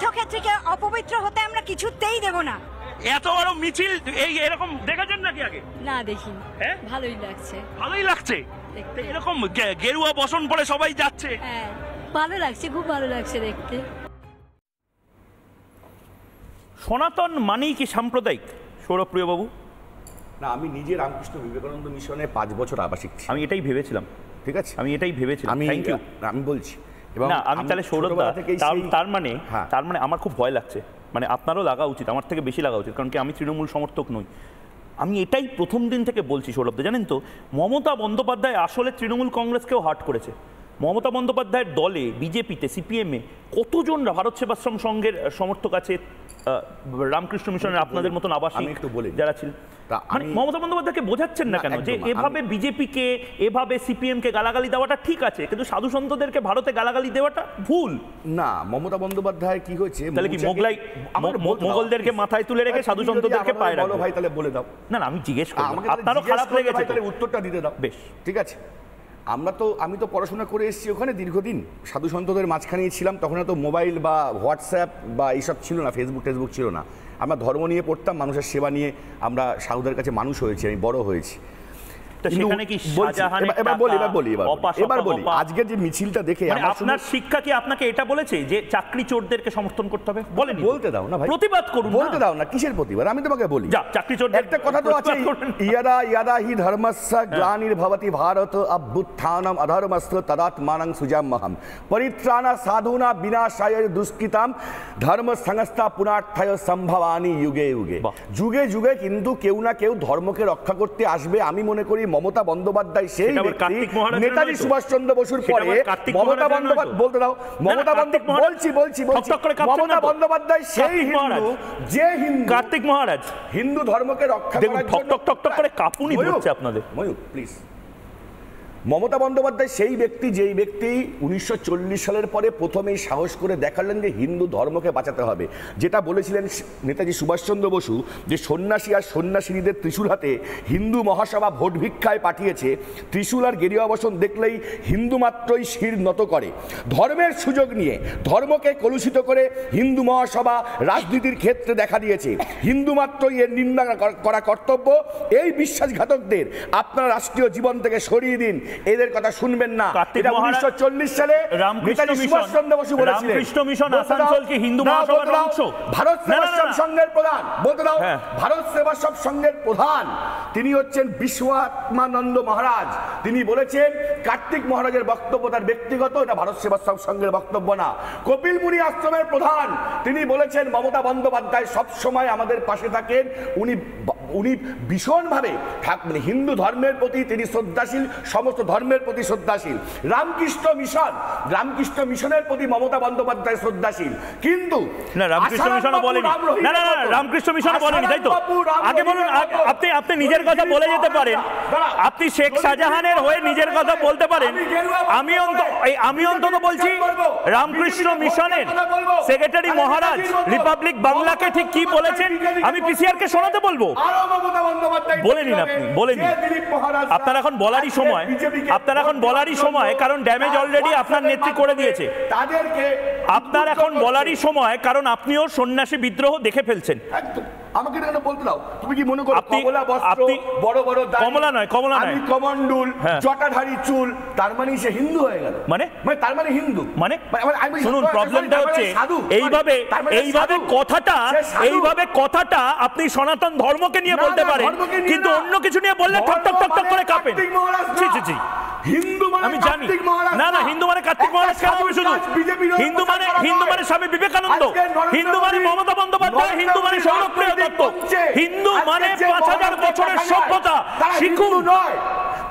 তীর্থক্ষেত্রকে অপবিত্র হতে আমরা কিছুতেই দেব না এত বড় মিছিল এই এরকম দেখেছেন নাকি আগে না দেখি হ্যাঁ ভালোই লাগছে ভালোই লাগছে এরকম গেরুয়া বসন পরে সবাই যাচ্ছে হ্যাঁ ভালো লাগছে খুব ভালো লাগছে দেখতে সনাতন মানেই কি সাম্প্রদায়িক সৌরভপ্রিয়বাবু না আমি নিজে রামকৃষ্ণ বিবেকানন্দ মিশনে পাঁচ বছর আবাসিক আমি এটাই ভেবেছিলাম ঠিক আছে আমি এটাই ভেবেছিলাম আমি আমি বলছি এবং না আমি তাহলে তার মানে হ্যাঁ। তার মানে আমার খুব ভয় লাগছে মানে আপনারও লাগা উচিত আমার থেকে বেশি লাগা উচিত কারণ কি আমি তৃণমূল সমর্থক নই আমি এটাই প্রথম দিন থেকে বলছি সৌরভদা জানেন তো মমতা বন্দ্যোপাধ্যায় আসলে তৃণমূল কংগ্রেসকেও হার্ট করেছে মমতা বন্দ্যোপাধ্যায়ের দলে বিজেপিতে সিপিএমে কতজনরা ভারত সেবাশ্রম সংঘের সমর্থক আছে রামকৃষ্ণ মিশনের আপনাদের মতন আবাসিক একটু বলে যারা ছিল মানে মমতা বন্দ্যোপাধ্যায়কে বোঝাচ্ছেন না কেন যে এভাবে বিজেপিকে এভাবে সিপিএমকে গালাগালি দেওয়াটা ঠিক আছে কিন্তু সাধু সন্তদেরকে ভারতে গালাগালি দেওয়াটা ভুল না মমতা বন্দ্যোপাধ্যায় কি হয়েছে তাহলে কি মোগলাই মোগলদেরকে মাথায় তুলে রেখে সাধু সন্তদেরকে পায় রাখো ভাই তাহলে বলে দাও না না আমি জিজ্ঞেস করলাম আপনারও খারাপ লেগেছে তাহলে উত্তরটা দিতে দাও বেশ ঠিক আছে আমরা তো আমি তো পড়াশোনা করে এসেছি ওখানে দীর্ঘদিন সাধু সন্তদের মাঝখানেই ছিলাম তখন তো মোবাইল বা হোয়াটসঅ্যাপ বা এইসব ছিল না ফেসবুক টেসবুক ছিল না আমরা ধর্ম নিয়ে পড়তাম মানুষের সেবা নিয়ে আমরা সাধুদের কাছে মানুষ হয়েছি আমি বড় হয়েছি মানে আচ্ছা, ধর্ম হ্যাঁ। সংস্থা যুগে যুগে যুগে যুগে কিন্তু কেউ না কেউ ধর্মকে রক্ষা করতে আসবে আমি মনে করি মমতা বন্দ্যোপাধ্যায় সেই নেতাজি সুভাষচন্দ্র বসুর পরে মমতা বন্দ্যোপাধ্যায় বলতে দাও মমতা বন্দ্যোপাধ্যায় বলছি বলছি মমতা বন্দ্যোপাধ্যায় সেই হিন্দু যে হিন্দু কার্তিক মহারাজ হিন্দু ধর্মকে রক্ষা করার জন্য টক টক টক করে কাপুনি বলছে আপনাদের ময়ূর প্লিজ মমতা বন্দ্যোপাধ্যায় সেই ব্যক্তি যেই ব্যক্তি উনিশশো সালের পরে প্রথমেই সাহস করে দেখালেন যে হিন্দু ধর্মকে বাঁচাতে হবে যেটা বলেছিলেন নেতাজি সুভাষচন্দ্র বসু যে সন্ন্যাসী আর সন্ন্যাসিনীদের ত্রিশূল হাতে হিন্দু মহাসভা ভোট ভিক্ষায় পাঠিয়েছে ত্রিশূল আর গেরিয়াবসন দেখলেই হিন্দু মাত্রই শির নত করে ধর্মের সুযোগ নিয়ে ধর্মকে কলুষিত করে হিন্দু মহাসভা রাজনীতির ক্ষেত্রে দেখা দিয়েছে হিন্দু মাত্রই এর নিন্দা করা কর্তব্য এই বিশ্বাসঘাতকদের আপনার রাষ্ট্রীয় জীবন থেকে সরিয়ে দিন এদের কথা শুনবেন না এটা উনিশশো চল্লিশ সালে সুভাষচন্দ্র বসু বলেছিলেন হিন্দু ভারত সেবাশ্রম সংঘের প্রধান বলতে দাও হ্যাঁ। ভারত সেবাশ্রম সংঘের প্রধান তিনি হচ্ছেন বিশ্বাত্মানন্দ মহারাজ তিনি বলেছেন কার্তিক মহারাজের বক্তব্য তার ব্যক্তিগত এটা ভারত সেবাশ্রম সংঘের বক্তব্য না কপিল মুনি আশ্রমের প্রধান তিনি বলেছেন মমতা বন্দ্যোপাধ্যায় সবসময় আমাদের পাশে থাকেন উনি উনি ভীষণভাবে মানে হিন্দু ধর্মের প্রতি তিনি শ্রদ্ধাশীল সমস্ত ধর্মের প্রতি শ্রদ্ধাশীল রামকৃষ্ণ মিশন রামকৃষ্ণ মিশনের প্রতি মমতা বন্দ্যোপাধ্যায় শ্রদ্ধাশীল কিন্তু রামকৃষ্ণ মিশন বলেনি তাই তো আগে বলুন আপনি আপনি নিজের কথা বলে যেতে পারেন আপনি শেখ শাহজাহানের হয়ে নিজের কথা বলতে পারেন আমি আমি অন্তত বলছি রামকৃষ্ণ মিশনের সেক্রেটারি মহারাজ রিপাবলিক বাংলাকে ঠিক কি বলেছেন আমি পিসিআর কে শোনাতে বলবো বলে নিন আপনি বলে নিন আপনার এখন বলারই সময় আপনার এখন বলারই সময় কারণ ড্যামেজ অলরেডি আপনার নেত্রী করে দিয়েছে আপনার এখন বলারই সময় কারণ আপনিও সন্ন্যাসী বিদ্রোহ দেখে ফেলছেন একদম আমাকে এটা বলতে দাও তুমি কি মনে করো কমলা বস্ত্র বড় বড় কমলা নয় কমলা নয় আমি কমন্ডুল হ্যাঁ। জটাধারী চুল তার মানে সে হিন্দু হয়ে গেল মানে মানে তার মানে হিন্দু মানে, মানে, মানে শুনুন প্রবলেমটা হচ্ছে মানে এইভাবে এইভাবে কথাটা এইভাবে কথাটা আপনি সনাতন ধর্মকে নিয়ে বলতে পারেন কিন্তু অন্য কিছু নিয়ে বললে ঠক ঠক ঠক ঠক করে কাঁপেন জি জি জি হিন্দু মানে আমি জানি না না হিন্দু মানে কার্তিক মহারাজ হিন্দু মানে হিন্দু মানে স্বামী বিবেকানন্দ হিন্দু মানে মমতা বন্দ্যোপাধ্যায় হিন্দু মানে সৌরভ প্রিয় মত হিন্দু মানে পাঁচ হাজার বছরের সভ্যতা শিখু নয়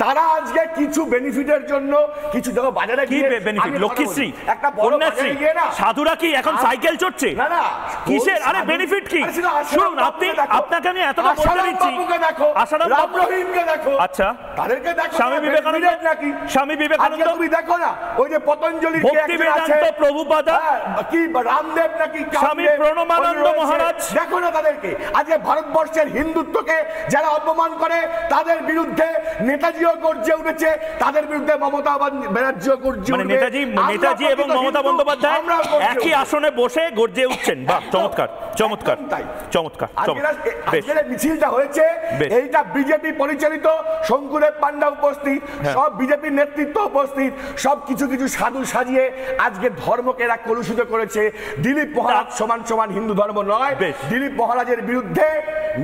তারা আজকে কিছু বেনিফিটের জন্য কিছু দেখো বাজারে কি বেনিফিট লক্ষ্মীশ্রী একটা কন্যাশ্রী সাধুরা কি এখন সাইকেল চড়ছে কিসের আরে বেনিফিট কি শুনুন আপনি আপনাকে আমি এতটা মজা দিচ্ছি আসারাম বাবুকে দেখো আচ্ছা তাদেরকে দেখো স্বামী বিবেকানন্দ নাকি স্বামী বিবেকানন্দ তুমি দেখো না ওই যে পতঞ্জলি ভক্তি বেদান্ত প্রভুপাদা হ্যাঁ, কি রামদেব নাকি স্বামী প্রণমানন্দ মহারাজ দেখো না তাদেরকে আজকে ভারতবর্ষের হিন্দুত্বকে যারা অপমান করে তাদের বিরুদ্ধে নেতাজিও গর্জে উঠেছে তাদের বিরুদ্ধে মমতা ব্যানার্জিও গর্জে মানে নেতাজি নেতাজি এবং মমতা বন্দ্যোপাধ্যায় একই আসনে বসে গর্জে উঠছেন বাহ চমৎকার চমৎকার তাই চমৎকার আজকের মিছিলটা হয়েছে এইটা বিজেপি পরিচালিত শঙ্কুদেব পান্ডা উপস্থিত হ্যাঁ। সব বিজেপি নেতৃত্ব উপস্থিত সব কিছু কিছু সাধু সাজিয়ে আজকে ধর্মকে এরা কলুষিত করেছে দিলীপ মহারাজ সমান সমান হিন্দু ধর্ম নয় দিলীপ মহারাজের বিরুদ্ধে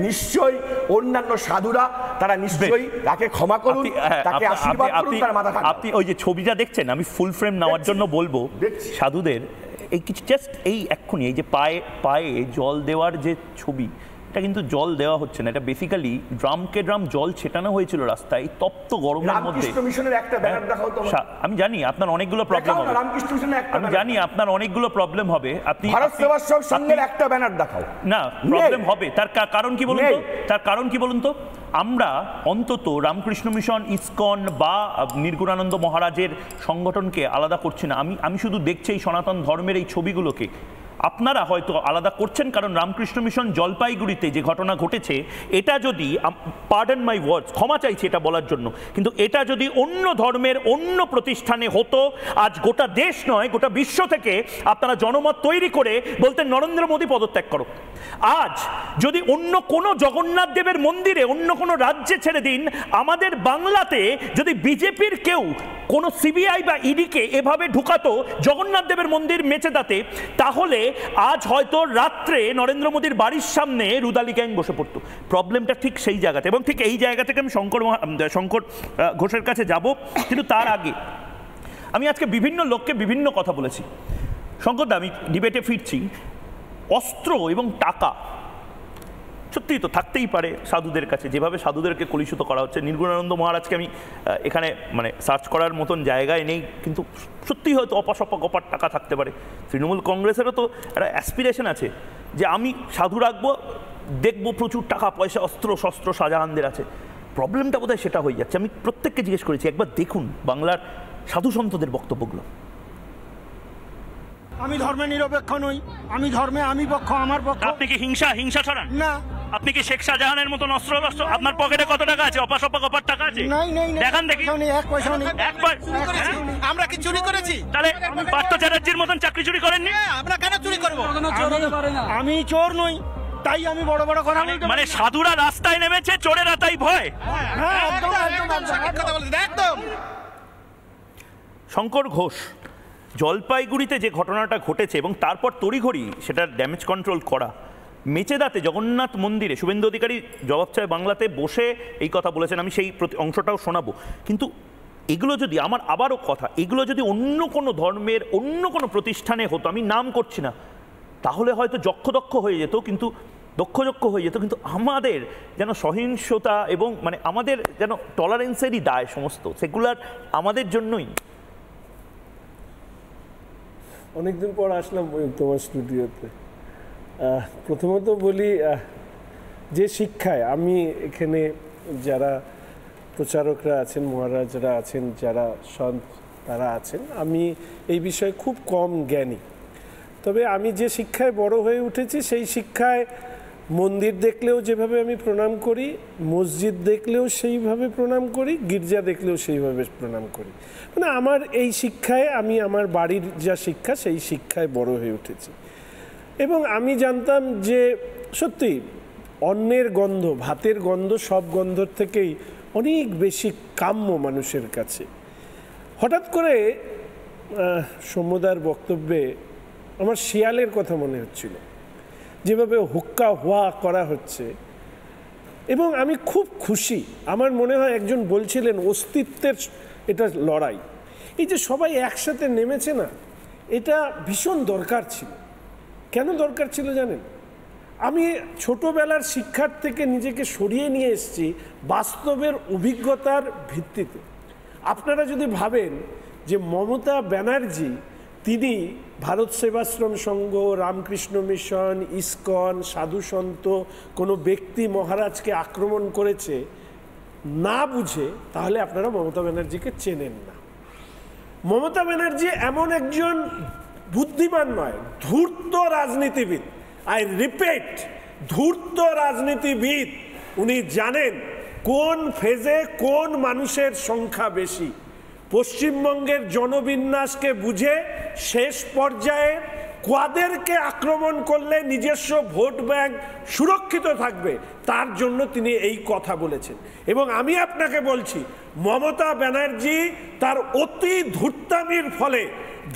নিশ্চয়ই অন্যান্য সাধুরা তারা নিশ্চয়ই তাকে ক্ষমা করুন হ্যাঁ, তাকে আশীর্বাদ করুন তার মাথা আপনি ওই যে ছবিটা দেখছেন আমি ফুল ফ্রেম নেওয়ার জন্য বলবো সাধুদের এই কিছু জাস্ট এই এক্ষুনি এই যে পায়ে পায়ে জল দেওয়ার যে ছবি এটা কিন্তু জল দেওয়া হচ্ছে না এটা বেসিক্যালি ড্রামকে ড্রাম জল ছেটানো হয়েছিল রাস্তায় তপ্ত গরমের মধ্যে হ্যাঁ, আমি জানি আপনার অনেকগুলো প্রবলেম হবে আমি জানি আপনার অনেকগুলো প্রবলেম হবে আপনি একটা ব্যানার দেখাও না প্রবলেম হবে তার কারণ কি বলুন তো তার কারণ কি বলুন তো আমরা অন্তত রামকৃষ্ণ মিশন ইসকন বা নির্গুণানন্দ মহারাজের সংগঠনকে আলাদা করছি না আমি আমি শুধু দেখছি এই সনাতন ধর্মের এই ছবিগুলোকে আপনারা হয়তো আলাদা করছেন কারণ রামকৃষ্ণ মিশন জলপাইগুড়িতে যে ঘটনা ঘটেছে এটা যদি পার্ডন মাই ওয়ার্ডস ক্ষমা চাইছি এটা বলার জন্য কিন্তু এটা যদি অন্য ধর্মের অন্য প্রতিষ্ঠানে হতো আজ গোটা দেশ নয় গোটা বিশ্ব থেকে আপনারা জনমত তৈরি করে বলতেন নরেন্দ্র মোদী পদত্যাগ করো আজ যদি অন্য কোনো জগন্নাথ দেবের মন্দিরে অন্য কোনো রাজ্যে ছেড়ে দিন আমাদের বাংলাতে যদি বিজেপির কেউ কোনো সিবিআই বা ইডিকে e এভাবে ঢুকাতো জগন্নাথ দেবের মন্দির মেচেদাতে তাহলে আজ হয়তো রাত্রে নরেন্দ্র মোদীর বাড়ির সামনে রুদালি গ্যাং বসে পড়তো প্রবলেমটা ঠিক সেই জায়গাতে এবং ঠিক এই জায়গা থেকে আমি শঙ্কর শঙ্কর ঘোষের কাছে যাব কিন্তু তার আগে আমি আজকে বিভিন্ন লোককে বিভিন্ন কথা বলেছি শঙ্করদা আমি ডিবেটে ফিরছি অস্ত্র এবং টাকা সত্যিই তো থাকতেই পারে সাধুদের কাছে যেভাবে সাধুদেরকে কলুষিত করা হচ্ছে নির্গুণানন্দ মহারাজকে আমি এখানে মানে সার্চ করার মতন জায়গায় নেই কিন্তু সত্যিই হয়তো অপাসপা কপার টাকা থাকতে পারে তৃণমূল কংগ্রেসেরও তো একটা অ্যাসপিরেশন আছে যে আমি সাধু রাখবো দেখবো প্রচুর টাকা পয়সা অস্ত্র শস্ত্র শাহজাহানদের আছে প্রবলেমটা বোধহয় সেটা হয়ে যাচ্ছে আমি প্রত্যেককে জিজ্ঞেস করেছি একবার দেখুন বাংলার সাধু সন্তদের বক্তব্যগুলো আমি ধর্মে নিরপেক্ষ নই আমি ধর্মে আমি পক্ষ আমার পক্ষ আপনি কি হিংসা হিংসা ছড়ান না আপনি কি শেখ শাহজাহানের মতন অস্ত্র বস্ত্র আপনার পকেটে কত টাকা আছে অপাস অপাক অপার টাকা আছে দেখান দেখি এক পয়সা নেই এক হ্যাঁ? আমরা কি চুরি করেছি তাহলে পার্থ চ্যাটার্জির মতন চাকরি চুরি করেননি হ্যাঁ, আমরা কেন চুরি করবো আমি চোর নই তাই আমি বড় বড় কথা মানে, মানে সাধুরা রাস্তায় নেমেছে চোরেরা তাই ভয় হ্যাঁ একদম হ্যাঁ, একদম একদম শঙ্কর ঘোষ জলপাইগুড়িতে যে ঘটনাটা ঘটেছে এবং তারপর তড়িঘড়ি সেটা ড্যামেজ কন্ট্রোল করা মেচেদাতে জগন্নাথ মন্দিরে শুভেন্দু অধিকারী জবাব চায় বাংলাতে বসে এই কথা বলেছেন আমি সেই প্রতি অংশটাও শোনাবো কিন্তু এগুলো যদি আমার আবারও কথা এগুলো যদি অন্য কোনো ধর্মের অন্য কোনো প্রতিষ্ঠানে হতো আমি নাম করছি না তাহলে হয়তো যক্ষ দক্ষ হয়ে যেত কিন্তু দক্ষ যক্ষ হয়ে যেত কিন্তু আমাদের যেন সহিংসতা এবং মানে আমাদের যেন টলারেন্সেরই দায় সমস্ত সেগুলার আমাদের জন্যই অনেকদিন পর আসলাম তোমার স্টুডিওতে প্রথমত বলি যে শিক্ষায় আমি এখানে যারা প্রচারকরা আছেন মহারাজরা আছেন যারা সন্ত তারা আছেন আমি এই বিষয়ে খুব কম জ্ঞানী তবে আমি যে শিক্ষায় বড় হয়ে উঠেছি সেই শিক্ষায় মন্দির দেখলেও যেভাবে আমি প্রণাম করি মসজিদ দেখলেও সেইভাবে প্রণাম করি গির্জা দেখলেও সেইভাবে প্রণাম করি মানে আমার এই শিক্ষায় আমি আমার বাড়ির যা শিক্ষা সেই শিক্ষায় বড় হয়ে উঠেছি এবং আমি জানতাম যে সত্যি অন্নের গন্ধ ভাতের গন্ধ সব গন্ধর থেকেই অনেক বেশি কাম্য মানুষের কাছে হঠাৎ করে সমুদার বক্তব্যে আমার শিয়ালের কথা মনে হচ্ছিল যেভাবে হুক্কা হওয়া করা হচ্ছে এবং আমি খুব খুশি আমার মনে হয় একজন বলছিলেন অস্তিত্বের এটা লড়াই এই যে সবাই একসাথে নেমেছে না এটা ভীষণ দরকার ছিল কেন দরকার ছিল জানেন আমি ছোটোবেলার শিক্ষার থেকে নিজেকে সরিয়ে নিয়ে এসছি বাস্তবের অভিজ্ঞতার ভিত্তিতে আপনারা যদি ভাবেন যে মমতা ব্যানার্জি তিনি ভারত সেবাশ্রম সংঘ রামকৃষ্ণ মিশন ইস্কন সাধুসন্ত কোনো ব্যক্তি মহারাজকে আক্রমণ করেছে না বুঝে তাহলে আপনারা মমতা ব্যানার্জিকে চেনেন না মমতা ব্যানার্জি এমন একজন বুদ্ধিমান নয় ধূর্ত রাজনীতিবিদ আই রিপিট ধূর্ত রাজনীতিবিদ উনি জানেন কোন ফেজে কোন মানুষের সংখ্যা বেশি পশ্চিমবঙ্গের জনবিন্যাসকে বুঝে শেষ পর্যায়ে কোয়াদেরকে আক্রমণ করলে নিজস্ব ভোট ব্যাংক সুরক্ষিত থাকবে তার জন্য তিনি এই কথা বলেছেন এবং আমি আপনাকে বলছি মমতা ব্যানার্জি তার অতি ধূর্তামির ফলে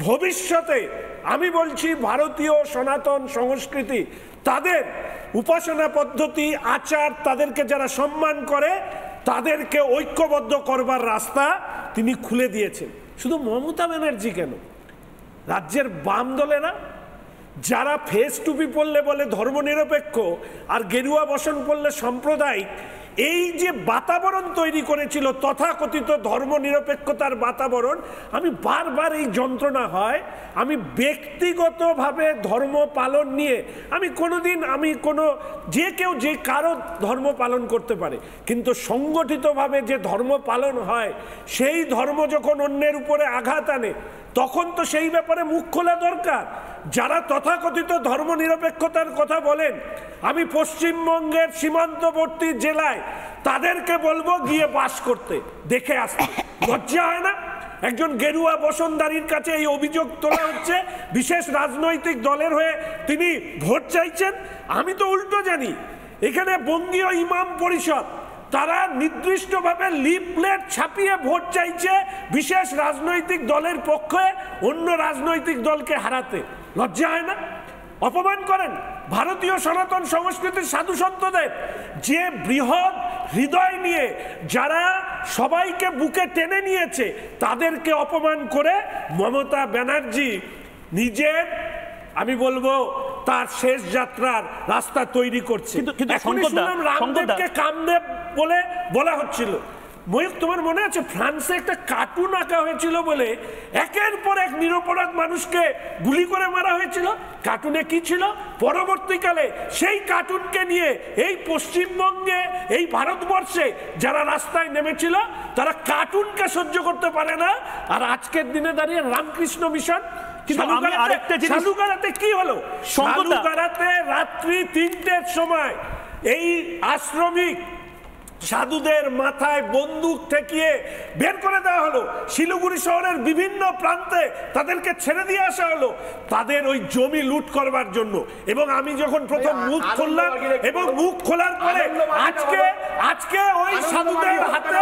ভবিষ্যতে আমি বলছি ভারতীয় সনাতন সংস্কৃতি তাদের উপাসনা পদ্ধতি আচার তাদেরকে যারা সম্মান করে তাদেরকে ঐক্যবদ্ধ করবার রাস্তা তিনি খুলে দিয়েছেন শুধু মমতা ব্যানার্জি কেন রাজ্যের বাম দলেরা যারা ফেস টুপি পড়লে বলে ধর্মনিরপেক্ষ আর গেরুয়া বসন পড়লে সাম্প্রদায়িক এই যে বাতাবরণ তৈরি করেছিল তথাকথিত ধর্মনিরপেক্ষতার বাতাবরণ আমি বারবার এই যন্ত্রণা হয় আমি ব্যক্তিগতভাবে ধর্ম পালন নিয়ে আমি কোনোদিন আমি কোনো যে কেউ যে কারো ধর্ম পালন করতে পারে কিন্তু সংগঠিতভাবে যে ধর্ম পালন হয় সেই ধর্ম যখন অন্যের উপরে আঘাত আনে তখন তো সেই ব্যাপারে মুখ খোলা দরকার যারা তথাকথিত ধর্মনিরপেক্ষতার কথা বলেন আমি পশ্চিমবঙ্গের সীমান্তবর্তী জেলায় তাদেরকে বলবো গিয়ে বাস করতে দেখে আসতে লজ্জা হয় না একজন গেরুয়া বসনদারির কাছে এই অভিযোগ তোলা হচ্ছে বিশেষ রাজনৈতিক দলের হয়ে তিনি ভোট চাইছেন আমি তো উল্টো জানি এখানে বঙ্গীয় ইমাম পরিষদ তারা নির্দিষ্টভাবে লিফলেট ছাপিয়ে ভোট চাইছে বিশেষ রাজনৈতিক দলের পক্ষে অন্য রাজনৈতিক দলকে হারাতে লজ্জা হয় না অপমান করেন ভারতীয় সনাতন সংস্কৃতির সাধু সন্তদের যে বৃহৎ হৃদয় নিয়ে যারা সবাইকে বুকে টেনে নিয়েছে তাদেরকে অপমান করে মমতা ব্যানার্জি নিজের আমি বলবো তার শেষ যাত্রার রাস্তা তৈরি করছে রামদেবকে কামদেব বলে বলা হচ্ছিল ময়ূক তোমার মনে আছে ফ্রান্সে একটা কার্টুন আঁকা হয়েছিল বলে একের পর এক নিরপরাধ মানুষকে গুলি করে মারা হয়েছিল কার্টুনে কি ছিল পরবর্তীকালে সেই কার্টুনকে নিয়ে এই পশ্চিমবঙ্গে এই ভারতবর্ষে যারা রাস্তায় নেমেছিল তারা কার্টুনকে সহ্য করতে পারে না আর আজকের দিনে দাঁড়িয়ে রামকৃষ্ণ মিশন জিনিস হলো রাত্রি তিনটের সময় এই আশ্রমিক সাধুদের মাথায় বন্দুক ঠেকিয়ে বের করে দেওয়া হলো শিলিগুড়ি শহরের বিভিন্ন প্রান্তে তাদেরকে ছেড়ে দিয়ে আসা হলো তাদের ওই জমি লুট করবার জন্য এবং আমি যখন প্রথম মুখ খুললাম এবং মুখ খোলার পরে আজকে আজকে ওই সাধুদের হাতে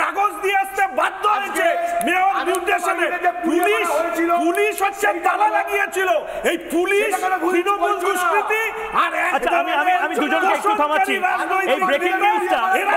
কাগজ দিয়ে আসতে বাধ্য হয়েছে মেয়র নির্দেশনে পুলিশ পুলিশ হচ্ছে তালা লাগিয়েছিল এই পুলিশ তৃণমূল দুষ্কৃতি আর আচ্ছা, আমি আমি দুজনকে একটু থামাচ্ছি এই ব্রেকিং নিউজটা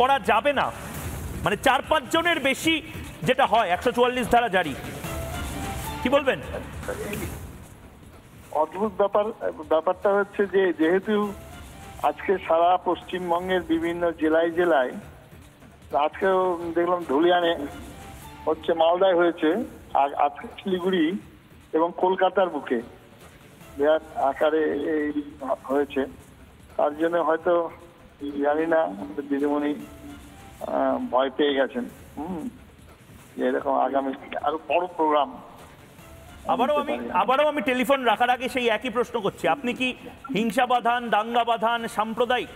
করা যাবে না মানে চার পাঁচ জনের বেশি যেটা হয় একশো চুয়াল্লিশ ধারা জারি কি বলবেন অদ্ভুত ব্যাপার ব্যাপারটা হচ্ছে যে যেহেতু আজকে সারা পশ্চিমবঙ্গের বিভিন্ন জেলায় জেলায় আজকেও দেখলাম ধুলিয়ানে হচ্ছে মালদায় হয়েছে আর আজকে শিলিগুড়ি এবং কলকাতার বুকে বিরাট আকারে এই হয়েছে তার জন্য হয়তো জানি না দিদিমণি ভয় পেয়ে গেছেন হুম এরকম আগামী আরো বড় প্রোগ্রাম আবারও আমি আবারও আমি টেলিফোন রাখার আগে সেই একই প্রশ্ন করছি আপনি কি হিংসা বাধান দাঙ্গা বাধান সাম্প্রদায়িক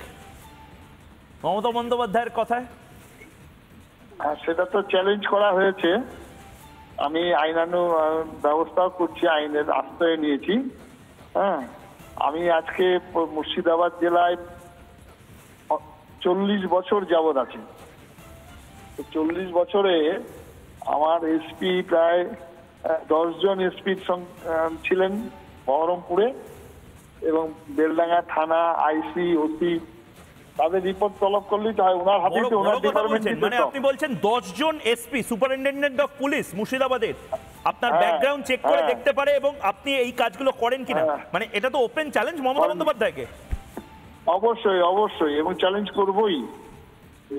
মমতা বন্দ্যোপাধ্যায়ের কথায় সেটা তো চ্যালেঞ্জ করা হয়েছে আমি আইনানু ব্যবস্থাও করছি আইনের আশ্রয় নিয়েছি হ্যাঁ আমি আজকে মুর্শিদাবাদ জেলায় চল্লিশ বছর যাবৎ আছে চল্লিশ বছরে আমার এসপি প্রায় দশজন এসপি ছিলেন বহরমপুরে এবং বেলডাঙ্গা থানা আইসি ওসি তাদের রিপোর্ট তলব করলেই তো হয় ওনার হাতে ওনার মানে আপনি বলছেন দশজন এসপি সুপারিনটেন্ডেন্ট অফ পুলিশ মুর্শিদাবাদের আপনার ব্যাকগ্রাউন্ড চেক করে হ্যাঁ। দেখতে পারে এবং আপনি এই কাজগুলো করেন কিনা হ্যাঁ। মানে এটা তো ওপেন চ্যালেঞ্জ মমতা বন্দ্যোপাধ্যায়কে অবশ্যই অবশ্যই এবং চ্যালেঞ্জ করবই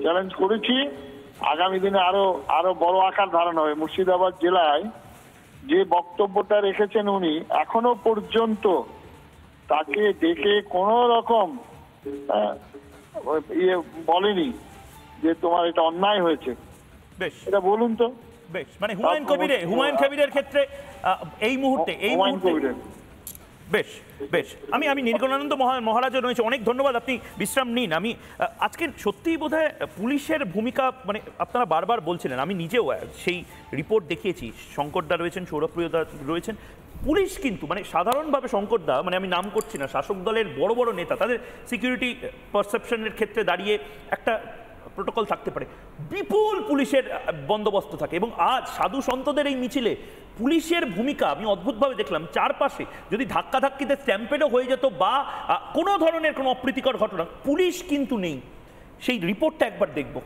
চ্যালেঞ্জ করেছি আগামী দিনে আরো আরো বড় আকার ধারণ হবে মুর্শিদাবাদ জেলায় যে বক্তব্যটা রেখেছেন উনি এখনো পর্যন্ত তাকে দেখে কোন রকম ইয়ে বলেনি যে তোমার এটা অন্যায় হয়েছে এটা বলুন তো বেশ মানে হুমায়ুন কবিরের হুমায়ুন কবিরের ক্ষেত্রে এই মুহূর্তে এই মুহূর্তে বেশ বেশ আমি আমি নির্গুণানন্দ মহারাজও রয়েছে অনেক ধন্যবাদ আপনি বিশ্রাম নিন আমি আজকে সত্যিই বোধ পুলিশের ভূমিকা মানে আপনারা বারবার বলছিলেন আমি নিজেও সেই রিপোর্ট দেখিয়েছি শঙ্করদা রয়েছেন সৌরভপ্রিয়দা রয়েছেন পুলিশ কিন্তু মানে সাধারণভাবে শঙ্করদা মানে আমি নাম করছি না শাসক দলের বড় বড় নেতা তাদের সিকিউরিটি পারসেপশনের ক্ষেত্রে দাঁড়িয়ে একটা প্রোটোকল থাকতে পারে বিপুল পুলিশের বন্দোবস্ত থাকে এবং আজ সাধু সন্তদের এই মিছিলে পুলিশের ভূমিকা আমি অদ্ভুতভাবে দেখলাম চারপাশে যদি ধাক্কা ধাক্কিতে স্ট্যাম্পেডও হয়ে যেত বা কোনো ধরনের কোনো অপ্রীতিকর ঘটনা পুলিশ কিন্তু নেই সেই রিপোর্টটা একবার দেখবো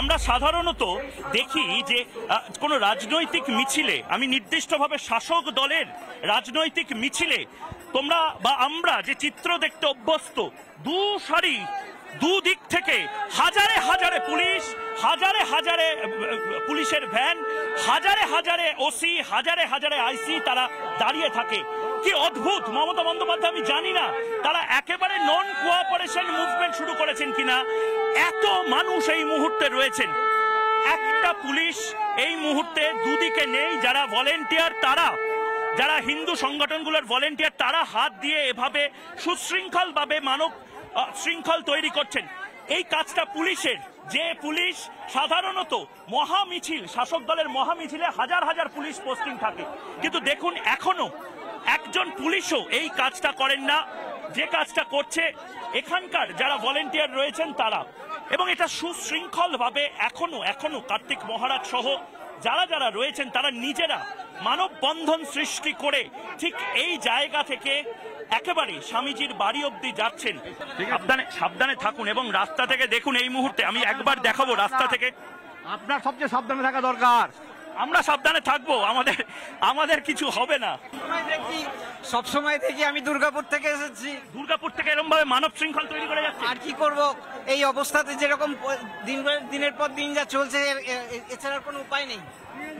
আমরা সাধারণত দেখি যে কোনো রাজনৈতিক মিছিলে আমি নির্দিষ্টভাবে শাসক দলের রাজনৈতিক মিছিলে তোমরা বা আমরা যে চিত্র দেখতে অভ্যস্ত দু সারি দুদিক থেকে হাজারে হাজারে পুলিশ হাজারে হাজারে পুলিশের ভ্যান হাজারে হাজারে ওসি হাজারে হাজারে আইসি তারা দাঁড়িয়ে থাকে কি অদ্ভুত মমতা বন্দ্যোপাধ্যায় আমি জানি না তারা একেবারে নন কোঅপারেশন মুভমেন্ট শুরু করেছেন কিনা এত মানুষ এই মুহূর্তে রয়েছেন একটা পুলিশ এই মুহূর্তে দুদিকে নেই যারা ভলেন্টিয়ার তারা যারা হিন্দু সংগঠনগুলোর ভলেন্টিয়ার তারা হাত দিয়ে এভাবে সুশৃঙ্খলভাবে মানব শৃঙ্খল তৈরি করছেন এই কাজটা পুলিশের যে পুলিশ সাধারণত মহামিছিল শাসক দলের মহামিছিলে হাজার হাজার পুলিশ পোস্টিং থাকে কিন্তু দেখুন এখনো একজন পুলিশও এই কাজটা করেন না যে কাজটা করছে এখানকার যারা ভলেন্টিয়ার রয়েছেন তারা এবং এটা সুশৃঙ্খলভাবে এখনো এখনো কার্তিক মহারাজ সহ যারা যারা রয়েছেন তারা নিজেরা মানববন্ধন সৃষ্টি করে ঠিক এই জায়গা থেকে একেবারে স্বামীজির বাড়ি অব্দি যাচ্ছেন সাবধানে সাবধানে থাকুন এবং রাস্তা থেকে দেখুন এই মুহূর্তে আমি একবার দেখাবো রাস্তা থেকে আপনার সবচেয়ে সাবধানে থাকা দরকার আমরা সাবধানে থাকবো আমাদের আমাদের কিছু হবে না সব সময় থেকে আমি দুর্গাপুর থেকে এসেছি দুর্গাপুর থেকে এরকম ভাবে মানব শৃঙ্খল তৈরি করে যাচ্ছে আর কি করব এই অবস্থাতে যেরকম দিন দিনের পর দিন যা চলছে এছাড়া কোনো উপায় নেই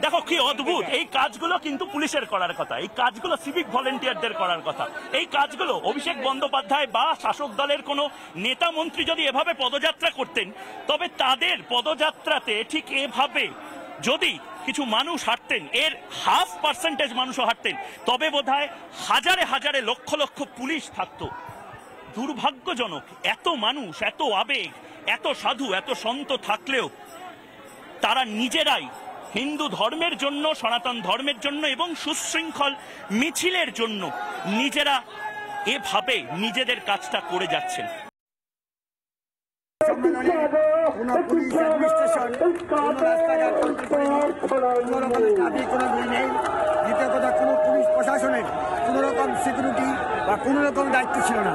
দেখো কি অদ্ভুত এই কাজগুলো কিন্তু পুলিশের করার কথা এই কাজগুলো সিভিক ভলেন্টিয়ারদের করার কথা এই কাজগুলো অভিষেক বন্দ্যোপাধ্যায় বা শাসক দলের কোনো নেতা মন্ত্রী যদি এভাবে পদযাত্রা করতেন তবে তাদের পদযাত্রাতে ঠিক এভাবে যদি কিছু মানুষ হাঁটতেন এর হাফ পার্সেন্টেজ মানুষও হাঁটতেন তবে বোধ হাজারে হাজারে লক্ষ লক্ষ পুলিশ থাকতো দুর্ভাগ্যজনক এত মানুষ এত আবেগ এত সাধু এত সন্ত থাকলেও তারা নিজেরাই হিন্দু ধর্মের জন্য সনাতন ধর্মের জন্য এবং সুশৃঙ্খল মিছিলের জন্য নিজেরা এভাবে নিজেদের কাজটা করে যাচ্ছেন কোনো দ্বিতীয় কথা পুলিশ প্রশাসনের কোনো রকম সিকিউরিটি বা কোনো রকম দায়িত্ব ছিল না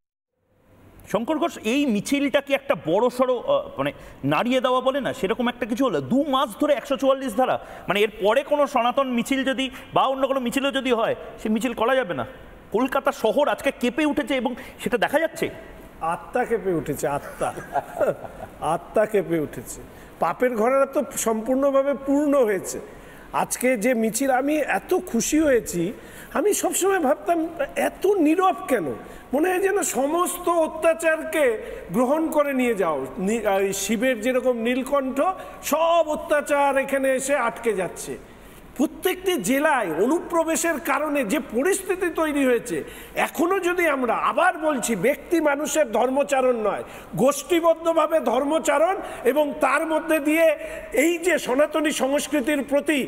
শঙ্কর ঘোষ এই মিছিলটা কি একটা বড় সড়ো মানে নাড়িয়ে দেওয়া বলে না সেরকম একটা কিছু হলো দু মাস ধরে একশো চুয়াল্লিশ ধারা মানে এর পরে কোনো সনাতন মিছিল যদি বা অন্য কোনো মিছিলও যদি হয় সে মিছিল করা যাবে না কলকাতা শহর আজকে কেঁপে উঠেছে এবং সেটা দেখা যাচ্ছে আত্মা কেঁপে উঠেছে আত্মা আত্মা কেঁপে উঠেছে পাপের ঘরেরা তো সম্পূর্ণভাবে পূর্ণ হয়েছে আজকে যে মিছিল আমি এত খুশি হয়েছি আমি সবসময় ভাবতাম এত নীরব কেন মনে হয় যেন সমস্ত অত্যাচারকে গ্রহণ করে নিয়ে যাও শিবের যেরকম নীলকণ্ঠ সব অত্যাচার এখানে এসে আটকে যাচ্ছে প্রত্যেকটি জেলায় অনুপ্রবেশের কারণে যে পরিস্থিতি তৈরি হয়েছে এখনও যদি আমরা আবার বলছি ব্যক্তি মানুষের ধর্মচারণ নয় গোষ্ঠীবদ্ধভাবে ধর্মচারণ এবং তার মধ্যে দিয়ে এই যে সনাতনী সংস্কৃতির প্রতি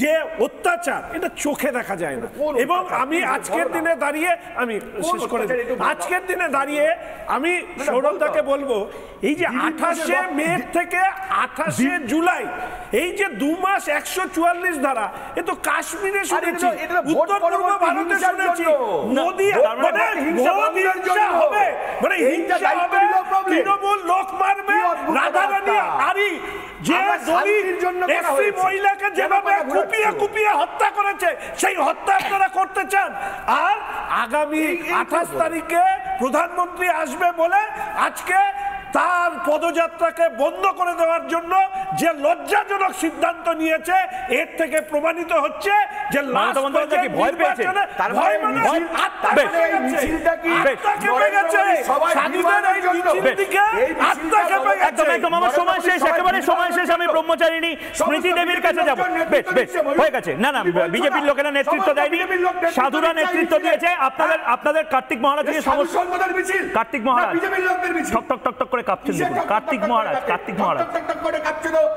যে অত্যাচার এটা চোখে দেখা যায় না এবং আমি আজকের দিনে দাঁড়িয়ে আমি শেষ করে আজকের দিনে দাঁড়িয়ে আমি সৌরভদাকে বলবো এই যে আঠাশে মে থেকে আঠাশে জুলাই এই যে দু মাস একশো ধারা এ কাশ্মীরে শুনেছি ভারতে শুনেছি মোদি মানে, মানে হিংসা হবে মানে হিংসা হবে তৃণমূল লোক মারবে আরি যে মহিলাকে যেভাবে কুপিয়ে কুপিয়ে হত্যা করেছে সেই হত্যা আপনারা করতে চান আর আগামী আঠাশ তারিখে প্রধানমন্ত্রী আসবে বলে আজকে তার পদযাত্রাকে বন্ধ করে দেওয়ার জন্য যে লজ্জাজনক সিদ্ধান্ত নিয়েছে এর থেকে প্রমাণিত হচ্ছে যে আপনাদের আপনাদের কার্তিক মহারাজ কার্তিক মহারাজ টক টক টক করে করে কাঁপছেন দেখুন ইয়ে কার্তিক মহারাজ কার্তিক মহারাজ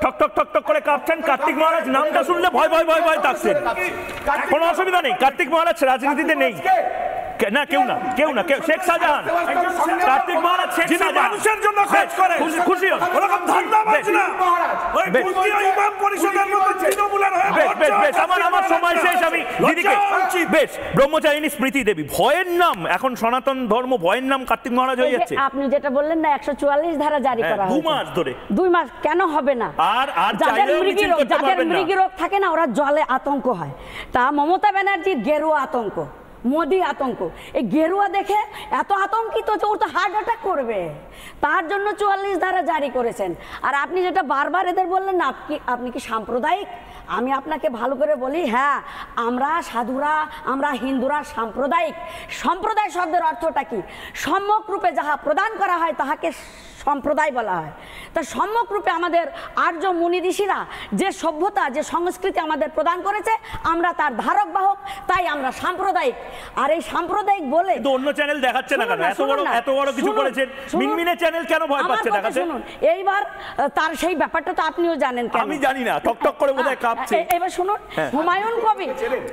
ঠক ঠক ঠক ঠক করে কাঁপছেন কার্তিক মহারাজ নামটা শুনলে ভয় ভয় ভয় ভয় থাকছেন কোনো অসুবিধা নেই কার্তিক মহারাজ রাজনীতিতে নেই না কেউ না কেউ না কেউ শেখ কার্তিক মহারাজ শেখ মানুষের জন্য কাজ করে খুশি হন ওরকম না ওই ইমাম পরিষদের মতো তৃণমূলের হয়ে বেশ বেশ আমার আমার সময় শেষ আমি দিদিকে বেশ ব্রহ্মচারিণী স্মৃতি দেবী ভয়ের নাম এখন সনাতন ধর্ম ভয়ের নাম কার্তিক মহারাজ হয়ে যাচ্ছে আপনি যেটা বললেন না একশো চুয়াল্লিশ ধারা জারি হ্যাঁ, করা দু মাস ধরে দুই মাস কেন হবে না আর আর যাদের মৃগী রোগ যাদের মৃগী রোগ থাকে না ওরা জলে আতঙ্ক হয় তা মমতা ব্যানার্জির গেরুয়া আতঙ্ক মোদি আতঙ্ক এই গেরুয়া দেখে এত আতঙ্কিত যে ওর তো হার্ট অ্যাটাক করবে তার জন্য চুয়াল্লিশ ধারা জারি করেছেন আর আপনি যেটা বারবার এদের বললেন না কি আপনি কি সাম্প্রদায়িক আমি আপনাকে ভালো করে বলি হ্যাঁ আমরা সাধুরা আমরা হিন্দুরা সাম্প্রদায়িক সম্প্রদায় শব্দের অর্থটা কি সম্যক রূপে যাহা প্রদান করা হয় তাহাকে সম্প্রদায় বলা হয় তা সম্যকরূপে আমাদের আর্য মুনি ঋষিরা যে সভ্যতা যে সংস্কৃতি আমাদের প্রদান করেছে আমরা তার ধারক বাহক তাই আমরা সাম্প্রদায়িক আর এই সাম্প্রদায়িক বলে অন্য চ্যানেল দেখাচ্ছে না এত বড় এত বড় কিছু করেছেন মিনমিনে চ্যানেল কেন ভয় পাচ্ছে দেখাচ্ছে শুনুন এইবার তার সেই ব্যাপারটা তো আপনিও জানেন কেন আমি জানি না টক টক করে বোধহয় কাঁপছে এবার শুনুন হ্যাঁ। হুমায়ুন কবি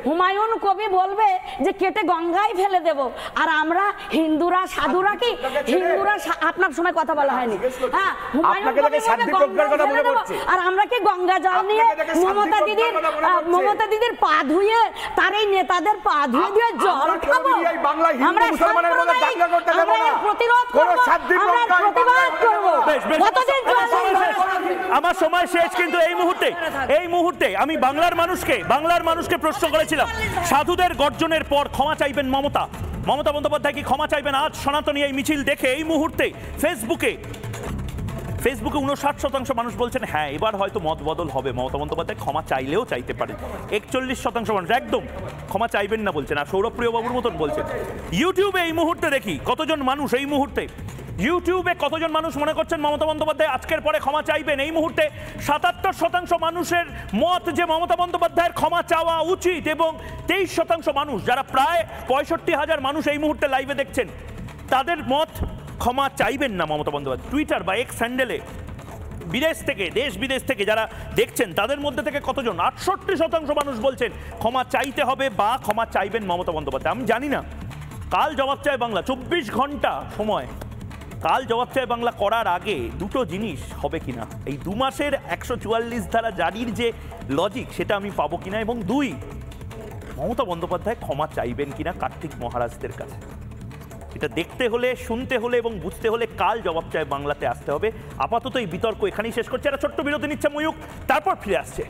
হুমায়ুন কবি বলবে যে কেটে গঙ্গায় ফেলে দেব আর আমরা হিন্দুরা সাধুরা কি হিন্দুরা আপনার সময় কথা বলা হয় হয়নি হ্যাঁ, আর আমরা কি গঙ্গা জল নিয়ে মমতা দিদির মমতা দিদির পা ধুয়ে তার এই নেতাদের পা ধুয়ে দিয়ে জল খাবো আমার সময় শেষ কিন্তু এই মুহূর্তে এই মুহূর্তে আমি বাংলার মানুষকে বাংলার মানুষকে প্রশ্ন করেছিলাম সাধুদের গর্জনের পর ক্ষমা চাইবেন মমতা মমতা বন্দ্যোপাধ্যায় কি ক্ষমা চাইবেন আজ সনাতনী এই মিছিল দেখে এই মুহূর্তে ফেসবুকে ফেসবুকে উনষাট শতাংশ মানুষ বলছেন হ্যাঁ এবার হয়তো মত বদল হবে মমতা বন্দ্যোপাধ্যায় ক্ষমা চাইলেও চাইতে পারে একচল্লিশ শতাংশ মানুষ একদম ক্ষমা চাইবেন না বলছেন আর সৌরভপ্রিয়বাবুর মতন বলছেন ইউটিউবে এই মুহূর্তে দেখি কতজন মানুষ এই মুহূর্তে ইউটিউবে কতজন মানুষ মনে করছেন মমতা বন্দ্যোপাধ্যায় আজকের পরে ক্ষমা চাইবেন এই মুহূর্তে সাতাত্তর শতাংশ মানুষের মত যে মমতা বন্দ্যোপাধ্যায়ের ক্ষমা চাওয়া উচিত এবং তেইশ শতাংশ মানুষ যারা প্রায় পঁয়ষট্টি হাজার মানুষ এই মুহূর্তে লাইভে দেখছেন তাদের মত ক্ষমা চাইবেন না মমতা বন্দ্যোপাধ্যায় টুইটার বা এক্স হ্যান্ডেলে বিদেশ থেকে দেশ বিদেশ থেকে যারা দেখছেন তাদের মধ্যে থেকে কতজন আটষট্টি শতাংশ মানুষ বলছেন ক্ষমা চাইতে হবে বা ক্ষমা চাইবেন মমতা বন্দ্যোপাধ্যায় আমি জানি না কাল জবাব চায় বাংলা চব্বিশ ঘন্টা সময় কাল জবাব চায় বাংলা করার আগে দুটো জিনিস হবে কিনা এই দু মাসের একশো চুয়াল্লিশ ধারা জারির যে লজিক সেটা আমি পাবো কিনা এবং দুই মমতা বন্দ্যোপাধ্যায় ক্ষমা চাইবেন কিনা কার্তিক মহারাজদের কাছে এটা দেখতে হলে শুনতে হলে এবং বুঝতে হলে কাল জবাব চায় বাংলাতে আসতে হবে আপাতত এই বিতর্ক এখানেই শেষ করছে একটা ছোট্ট বিরতি নিচ্ছে ময়ূক তারপর ফিরে আসছে